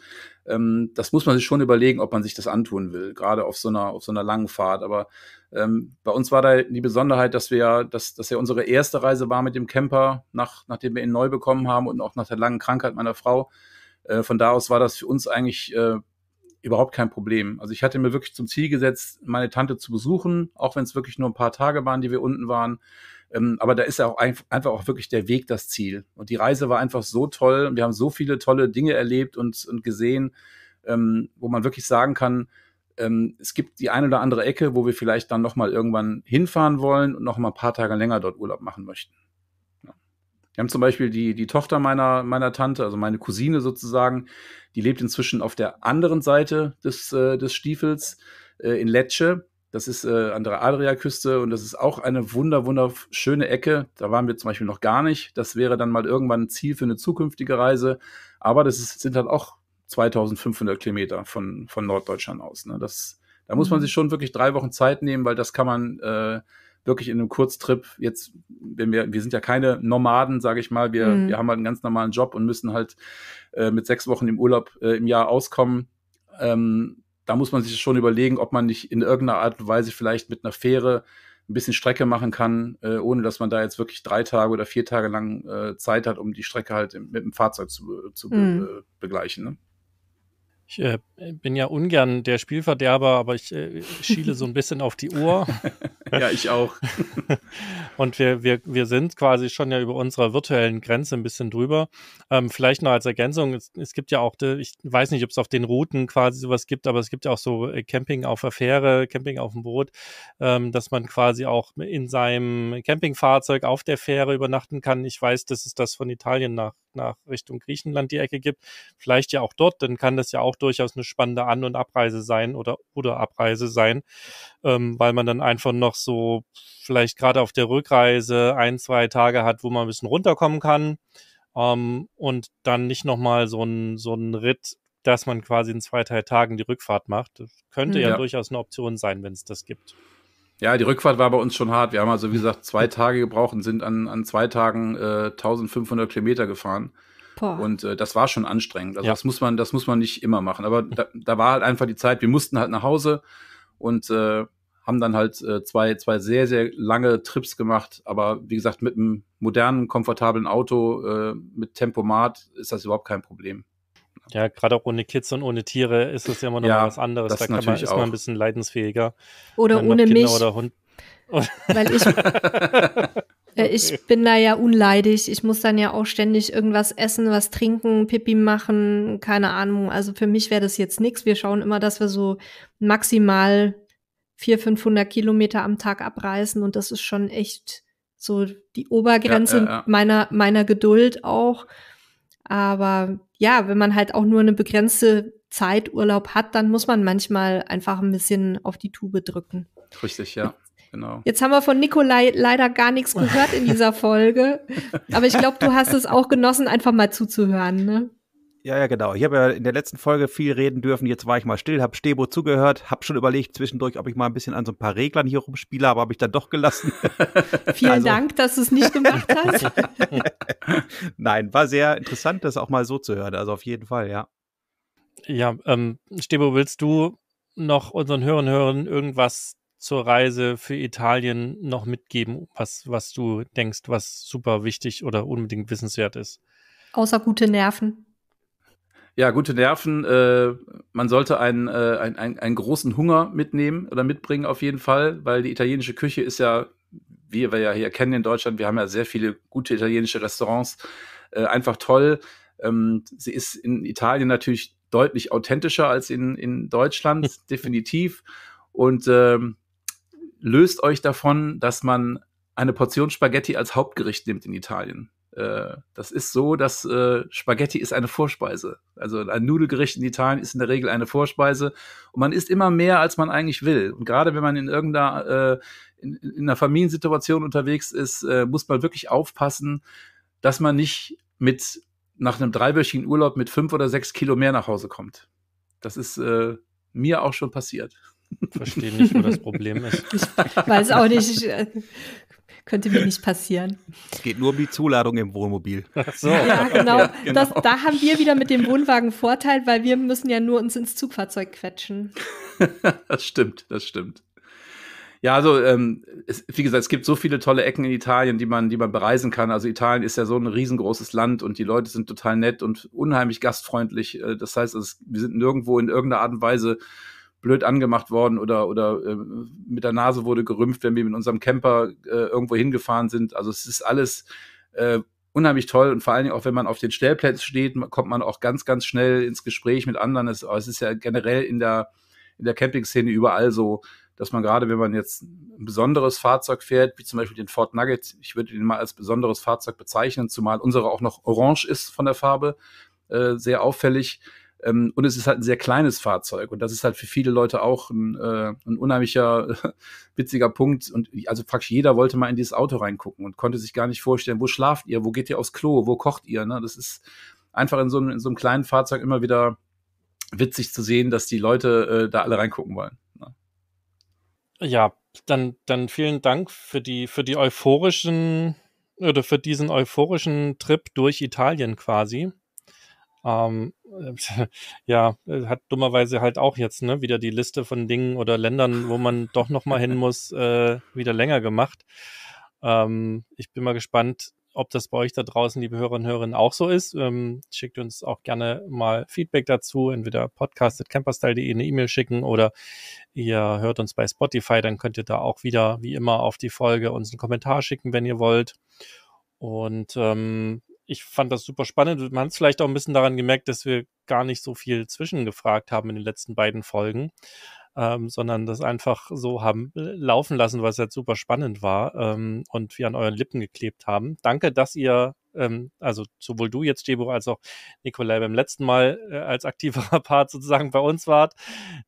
Ähm, das muss man sich schon überlegen, ob man sich das antun will, gerade auf so einer, auf so einer langen Fahrt. Aber ähm, bei uns war da die Besonderheit, dass wir, dass, dass ja unsere erste Reise war mit dem Camper, nach, nachdem wir ihn neu bekommen haben und auch nach der langen Krankheit meiner Frau. Äh, von da aus war das für uns eigentlich äh, überhaupt kein Problem. Also ich hatte mir wirklich zum Ziel gesetzt, meine Tante zu besuchen, auch wenn es wirklich nur ein paar Tage waren, die wir unten waren. Ähm, aber da ist ja auch ein, einfach auch wirklich der Weg das Ziel. Und die Reise war einfach so toll und wir haben so viele tolle Dinge erlebt und, und gesehen, ähm, wo man wirklich sagen kann, ähm, es gibt die eine oder andere Ecke, wo wir vielleicht dann nochmal irgendwann hinfahren wollen und nochmal ein paar Tage länger dort Urlaub machen möchten. Wir haben zum Beispiel die, die Tochter meiner, meiner Tante, also meine Cousine sozusagen, die lebt inzwischen auf der anderen Seite des, äh, des Stiefels äh, in Lecce. Das ist äh, an der Adriaküste und das ist auch eine wunder, wunderschöne Ecke. Da waren wir zum Beispiel noch gar nicht. Das wäre dann mal irgendwann ein Ziel für eine zukünftige Reise. Aber das ist, sind halt auch 2500 Kilometer von, von Norddeutschland aus. Ne? Das, da muss man mhm. sich schon wirklich drei Wochen Zeit nehmen, weil das kann man äh, wirklich in einem Kurztrip jetzt, wenn wir, wir sind ja keine Nomaden, sage ich mal, wir, mhm. wir haben halt einen ganz normalen Job und müssen halt äh, mit sechs Wochen im Urlaub äh, im Jahr auskommen. Ähm, da muss man sich schon überlegen, ob man nicht in irgendeiner Art und Weise vielleicht mit einer Fähre ein bisschen Strecke machen kann, äh, ohne dass man da jetzt wirklich drei Tage oder vier Tage lang äh, Zeit hat, um die Strecke halt im, mit dem Fahrzeug zu, zu be, mhm. Äh, begleichen. Ne? Ich äh, bin ja ungern der Spielverderber, aber ich äh, schiele so ein bisschen auf die Uhr. [LAUGHS] ja, ich auch. [LAUGHS] Und wir, wir, wir sind quasi schon ja über unserer virtuellen Grenze ein bisschen drüber. Ähm, vielleicht noch als Ergänzung, es, es, gibt ja auch, ich weiß nicht, ob es auf den Routen quasi sowas gibt, aber es gibt ja auch so äh, Camping auf der Fähre, Camping auf dem Boot, ähm, dass man quasi auch in seinem Campingfahrzeug auf der Fähre übernachten kann. Ich weiß, dass es das von Italien nach, nach Richtung Griechenland die Ecke gibt. Vielleicht ja auch dort, dann kann das ja auch durchaus eine spannende An- und Abreise sein oder, oder Abreise sein, ähm, weil man dann einfach noch so vielleicht gerade auf der Rückreise ein, zwei Tage hat, wo man ein bisschen runterkommen kann ähm, und dann nicht nochmal so ein, so ein Ritt, dass man quasi in zwei, drei Tagen die Rückfahrt macht. Das könnte ja, hm. ja durchaus eine Option sein, wenn es das gibt. Ja, die Rückfahrt war bei uns schon hart. Wir haben also, wie gesagt, zwei Tage gebraucht und sind an, an zwei Tagen äh, 1500 Kilometer gefahren. Boah. Und äh, das war schon anstrengend. Also ja. das muss man, das muss man nicht immer machen. Aber da, da war halt einfach die Zeit. Wir mussten halt nach Hause und äh, haben dann halt äh, zwei, zwei sehr, sehr lange Trips gemacht. Aber wie gesagt, mit einem modernen, komfortablen Auto, äh, mit Tempomat ist das überhaupt kein Problem. Ja, gerade auch ohne Kids und ohne Tiere ist es ja immer noch ja, was anderes. da kann man, ist auch. man ein bisschen leidensfähiger. Oder ohne mich. Oder Hund. [LAUGHS] Weil ich, [LAUGHS] äh, ich bin da ja unleidig. Ich muss dann ja auch ständig irgendwas essen, was trinken, Pipi machen, keine Ahnung. Also für mich wäre das jetzt nichts. Wir schauen immer, dass wir so maximal 400, 500 Kilometer am Tag abreißen und das ist schon echt so die Obergrenze ja, ja, ja. meiner, meiner Geduld auch. Aber ja, wenn man halt auch nur eine begrenzte Zeit Urlaub hat, dann muss man manchmal einfach ein bisschen auf die Tube drücken. Richtig, ja. Genau. Jetzt haben wir von Nikolai leider gar nichts gehört in dieser [LAUGHS] Folge. Aber ich glaube, du hast es auch genossen, einfach mal zuzuhören. Ne? Ja, ja, genau. Ich habe ja in der letzten Folge viel reden dürfen. Jetzt war ich mal still, habe Stebo zugehört, habe schon überlegt zwischendurch, ob ich mal ein bisschen an so ein paar Reglern hier rumspiele, aber habe ich dann doch gelassen. [LAUGHS] [LAUGHS] Also Vielen also. Dank, dass du es nicht gemacht hast. [LAUGHS] Nein, war sehr interessant, das auch mal so zu hören. Also auf jeden Fall, ja. Ja, ähm, Stebo, willst du noch unseren Hörern hören irgendwas zur Reise für Italien noch mitgeben, was, was du denkst, was super wichtig oder unbedingt wissenswert ist? Außer gute Nerven. Ja, gute Nerven. Äh, man sollte einen, äh, einen, einen, großen Hunger mitnehmen oder mitbringen auf jeden Fall, weil die italienische Küche ist ja, wie wir ja hier kennen in Deutschland, wir haben ja sehr viele gute italienische Restaurants, äh, einfach toll. Ähm, sie ist in Italien natürlich deutlich authentischer als in, in Deutschland, [LAUGHS] definitiv. Und ähm, löst euch davon, dass man eine Portion Spaghetti als Hauptgericht nimmt in Italien. Äh, das ist so, dass äh, Spaghetti ist eine Vorspeise. Also ein Nudelgericht in Italien ist in der Regel eine Vorspeise. Und man isst immer mehr, als man eigentlich will. Und gerade wenn man in irgendeiner, äh, in, in, einer Familiensituation unterwegs ist, äh, muss man wirklich aufpassen, dass man nicht mit nach einem dreiwöchigen Urlaub mit fünf oder sechs Kilo mehr nach Hause kommt. Das ist äh, mir auch schon passiert. Verstehe nicht, wo das Problem ist. Ich weiß auch nicht. Äh, könnte mir nicht passieren. Es geht nur um die Zuladung im Wohnmobil. Ach so. Ja, genau. Ja, genau. Das, da haben wir wieder mit dem Wohnwagen Vorteil, weil wir müssen ja nur uns ins Zugfahrzeug quetschen. [LAUGHS] das stimmt, das stimmt. Ja, also ähm, es, wie gesagt, es gibt so viele tolle Ecken in Italien, die man, die man bereisen kann. Also Italien ist ja so ein riesengroßes Land und die Leute sind total nett und unheimlich gastfreundlich. Äh, das heißt, es, wir sind nirgendwo in irgendeiner Art und Weise blöd angemacht worden oder, oder äh, mit der Nase wurde gerümpft, wenn wir mit unserem Camper äh, irgendwo hingefahren sind. Also es ist alles äh, unheimlich toll und vor allen Dingen auch, wenn man auf den Stellplätzen steht, kommt man auch ganz, ganz schnell ins Gespräch mit anderen. Es, es ist ja generell in der, in der Camping-Szene überall so, dass man gerade, wenn man jetzt ein besonderes Fahrzeug fährt, wie zum Beispiel den Ford Nugget, ich würde den mal als besonderes Fahrzeug bezeichnen, zumal unsere auch noch orange ist von der Farbe, äh, sehr auffällig, ähm, und es ist halt ein sehr kleines Fahrzeug. Und das ist halt für viele Leute auch ein, äh, ein unheimlicher, [LAUGHS] witziger Punkt. Und also praktisch jeder wollte mal in dieses Auto reingucken und konnte sich gar nicht vorstellen, wo schlaft ihr, wo geht ihr aufs Klo, wo kocht ihr. Ne? Das ist einfach in so, einem, in so einem kleinen Fahrzeug immer wieder witzig zu sehen, dass die Leute äh, da alle reingucken wollen. Ne? Ja, dann, dann vielen Dank für die, für die euphorischen oder für diesen euphorischen Trip durch Italien quasi ähm, [LAUGHS] ja, äh, hat dummerweise halt auch jetzt ne, wieder die Liste von Dingen oder Ländern, wo man doch nochmal hin [LAUGHS] muss, äh, wieder länger gemacht. Ähm, ich bin mal gespannt, ob das bei euch da draußen, liebe Hörerinnen und Hörer, auch so ist. Ähm, schickt uns auch gerne mal Feedback dazu, entweder podcast.camperstyle.de eine E-Mail schicken oder ihr hört uns bei Spotify, dann könnt ihr da auch wieder, wie immer, auf die Folge uns einen Kommentar schicken, wenn ihr wollt. Und ähm, ich fand das super spannend. Man hat es vielleicht auch ein bisschen daran gemerkt, dass wir gar nicht so viel zwischengefragt haben in den letzten beiden Folgen, ähm, sondern das einfach so haben äh, laufen lassen, was jetzt super spannend war ähm, und wir an euren Lippen geklebt haben. Danke, dass ihr, ähm, also sowohl du jetzt, Jebo, als auch Nikolai beim letzten Mal äh, als aktiverer [LAUGHS] Part sozusagen bei uns wart,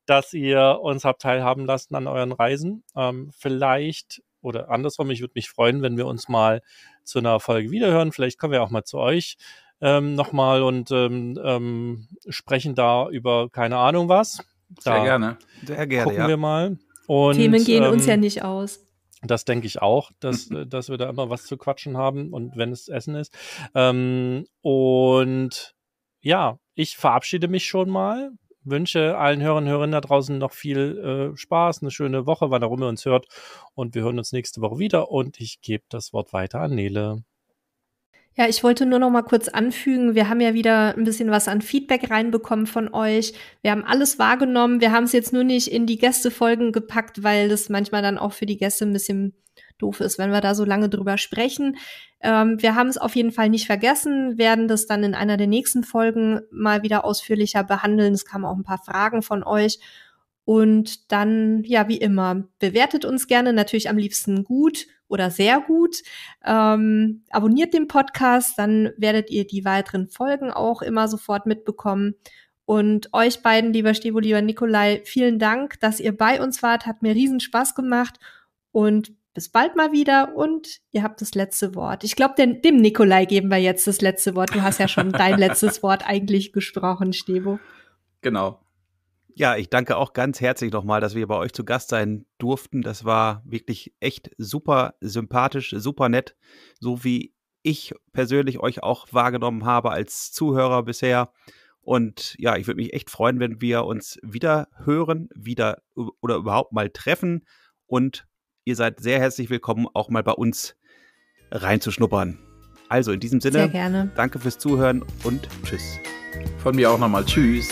dass ihr uns habt teilhaben lassen an euren Reisen. Ähm, vielleicht oder andersrum, ich würde mich freuen, wenn wir uns mal zu einer Folge wiederhören. Vielleicht kommen wir auch mal zu euch ähm, nochmal und ähm, ähm, sprechen da über keine Ahnung was. Da Sehr gerne. Sehr gerne. Gucken ja. wir mal. Und, Themen gehen uns ja ähm, nicht aus. Das denke ich auch, dass, [LAUGHS] äh, dass wir da immer was zu quatschen haben und wenn es Essen ist. Ähm, und ja, ich verabschiede mich schon mal wünsche allen Hörern und Hörerinnen da draußen noch viel äh, Spaß, eine schöne Woche, wann auch immer ihr uns hört. Und wir hören uns nächste Woche wieder und ich gebe das Wort weiter an Nele. Ja, ich wollte nur noch mal kurz anfügen, wir haben ja wieder ein bisschen was an Feedback reinbekommen von euch. Wir haben alles wahrgenommen. Wir haben es jetzt nur nicht in die Gästefolgen gepackt, weil das manchmal dann auch für die Gäste ein bisschen doof ist, wenn wir da so lange drüber sprechen. Ähm, wir haben es auf jeden Fall nicht vergessen, werden das dann in einer der nächsten Folgen mal wieder ausführlicher behandeln. Es kamen auch ein paar Fragen von euch. Und dann, ja, wie immer, bewertet uns gerne natürlich am liebsten gut oder sehr gut. Ähm, abonniert den Podcast, dann werdet ihr die weiteren Folgen auch immer sofort mitbekommen. Und euch beiden, lieber Stevo, lieber Nikolai, vielen Dank, dass ihr bei uns wart. Hat mir riesen Spaß gemacht. Und bis bald mal wieder und ihr habt das letzte Wort. Ich glaube, dem Nikolai geben wir jetzt das letzte Wort. Du hast ja schon dein [LAUGHS] letztes Wort eigentlich gesprochen, Stebo. Genau. Ja, ich danke auch ganz herzlich nochmal, dass wir bei euch zu Gast sein durften. Das war wirklich echt super sympathisch, super nett, so wie ich persönlich euch auch wahrgenommen habe als Zuhörer bisher. Und ja, ich würde mich echt freuen, wenn wir uns wieder hören, wieder oder überhaupt mal treffen und ihr seid sehr herzlich willkommen, auch mal bei uns reinzuschnuppern. Also in diesem Sinne, danke fürs Zuhören und tschüss. Von mir auch nochmal tschüss.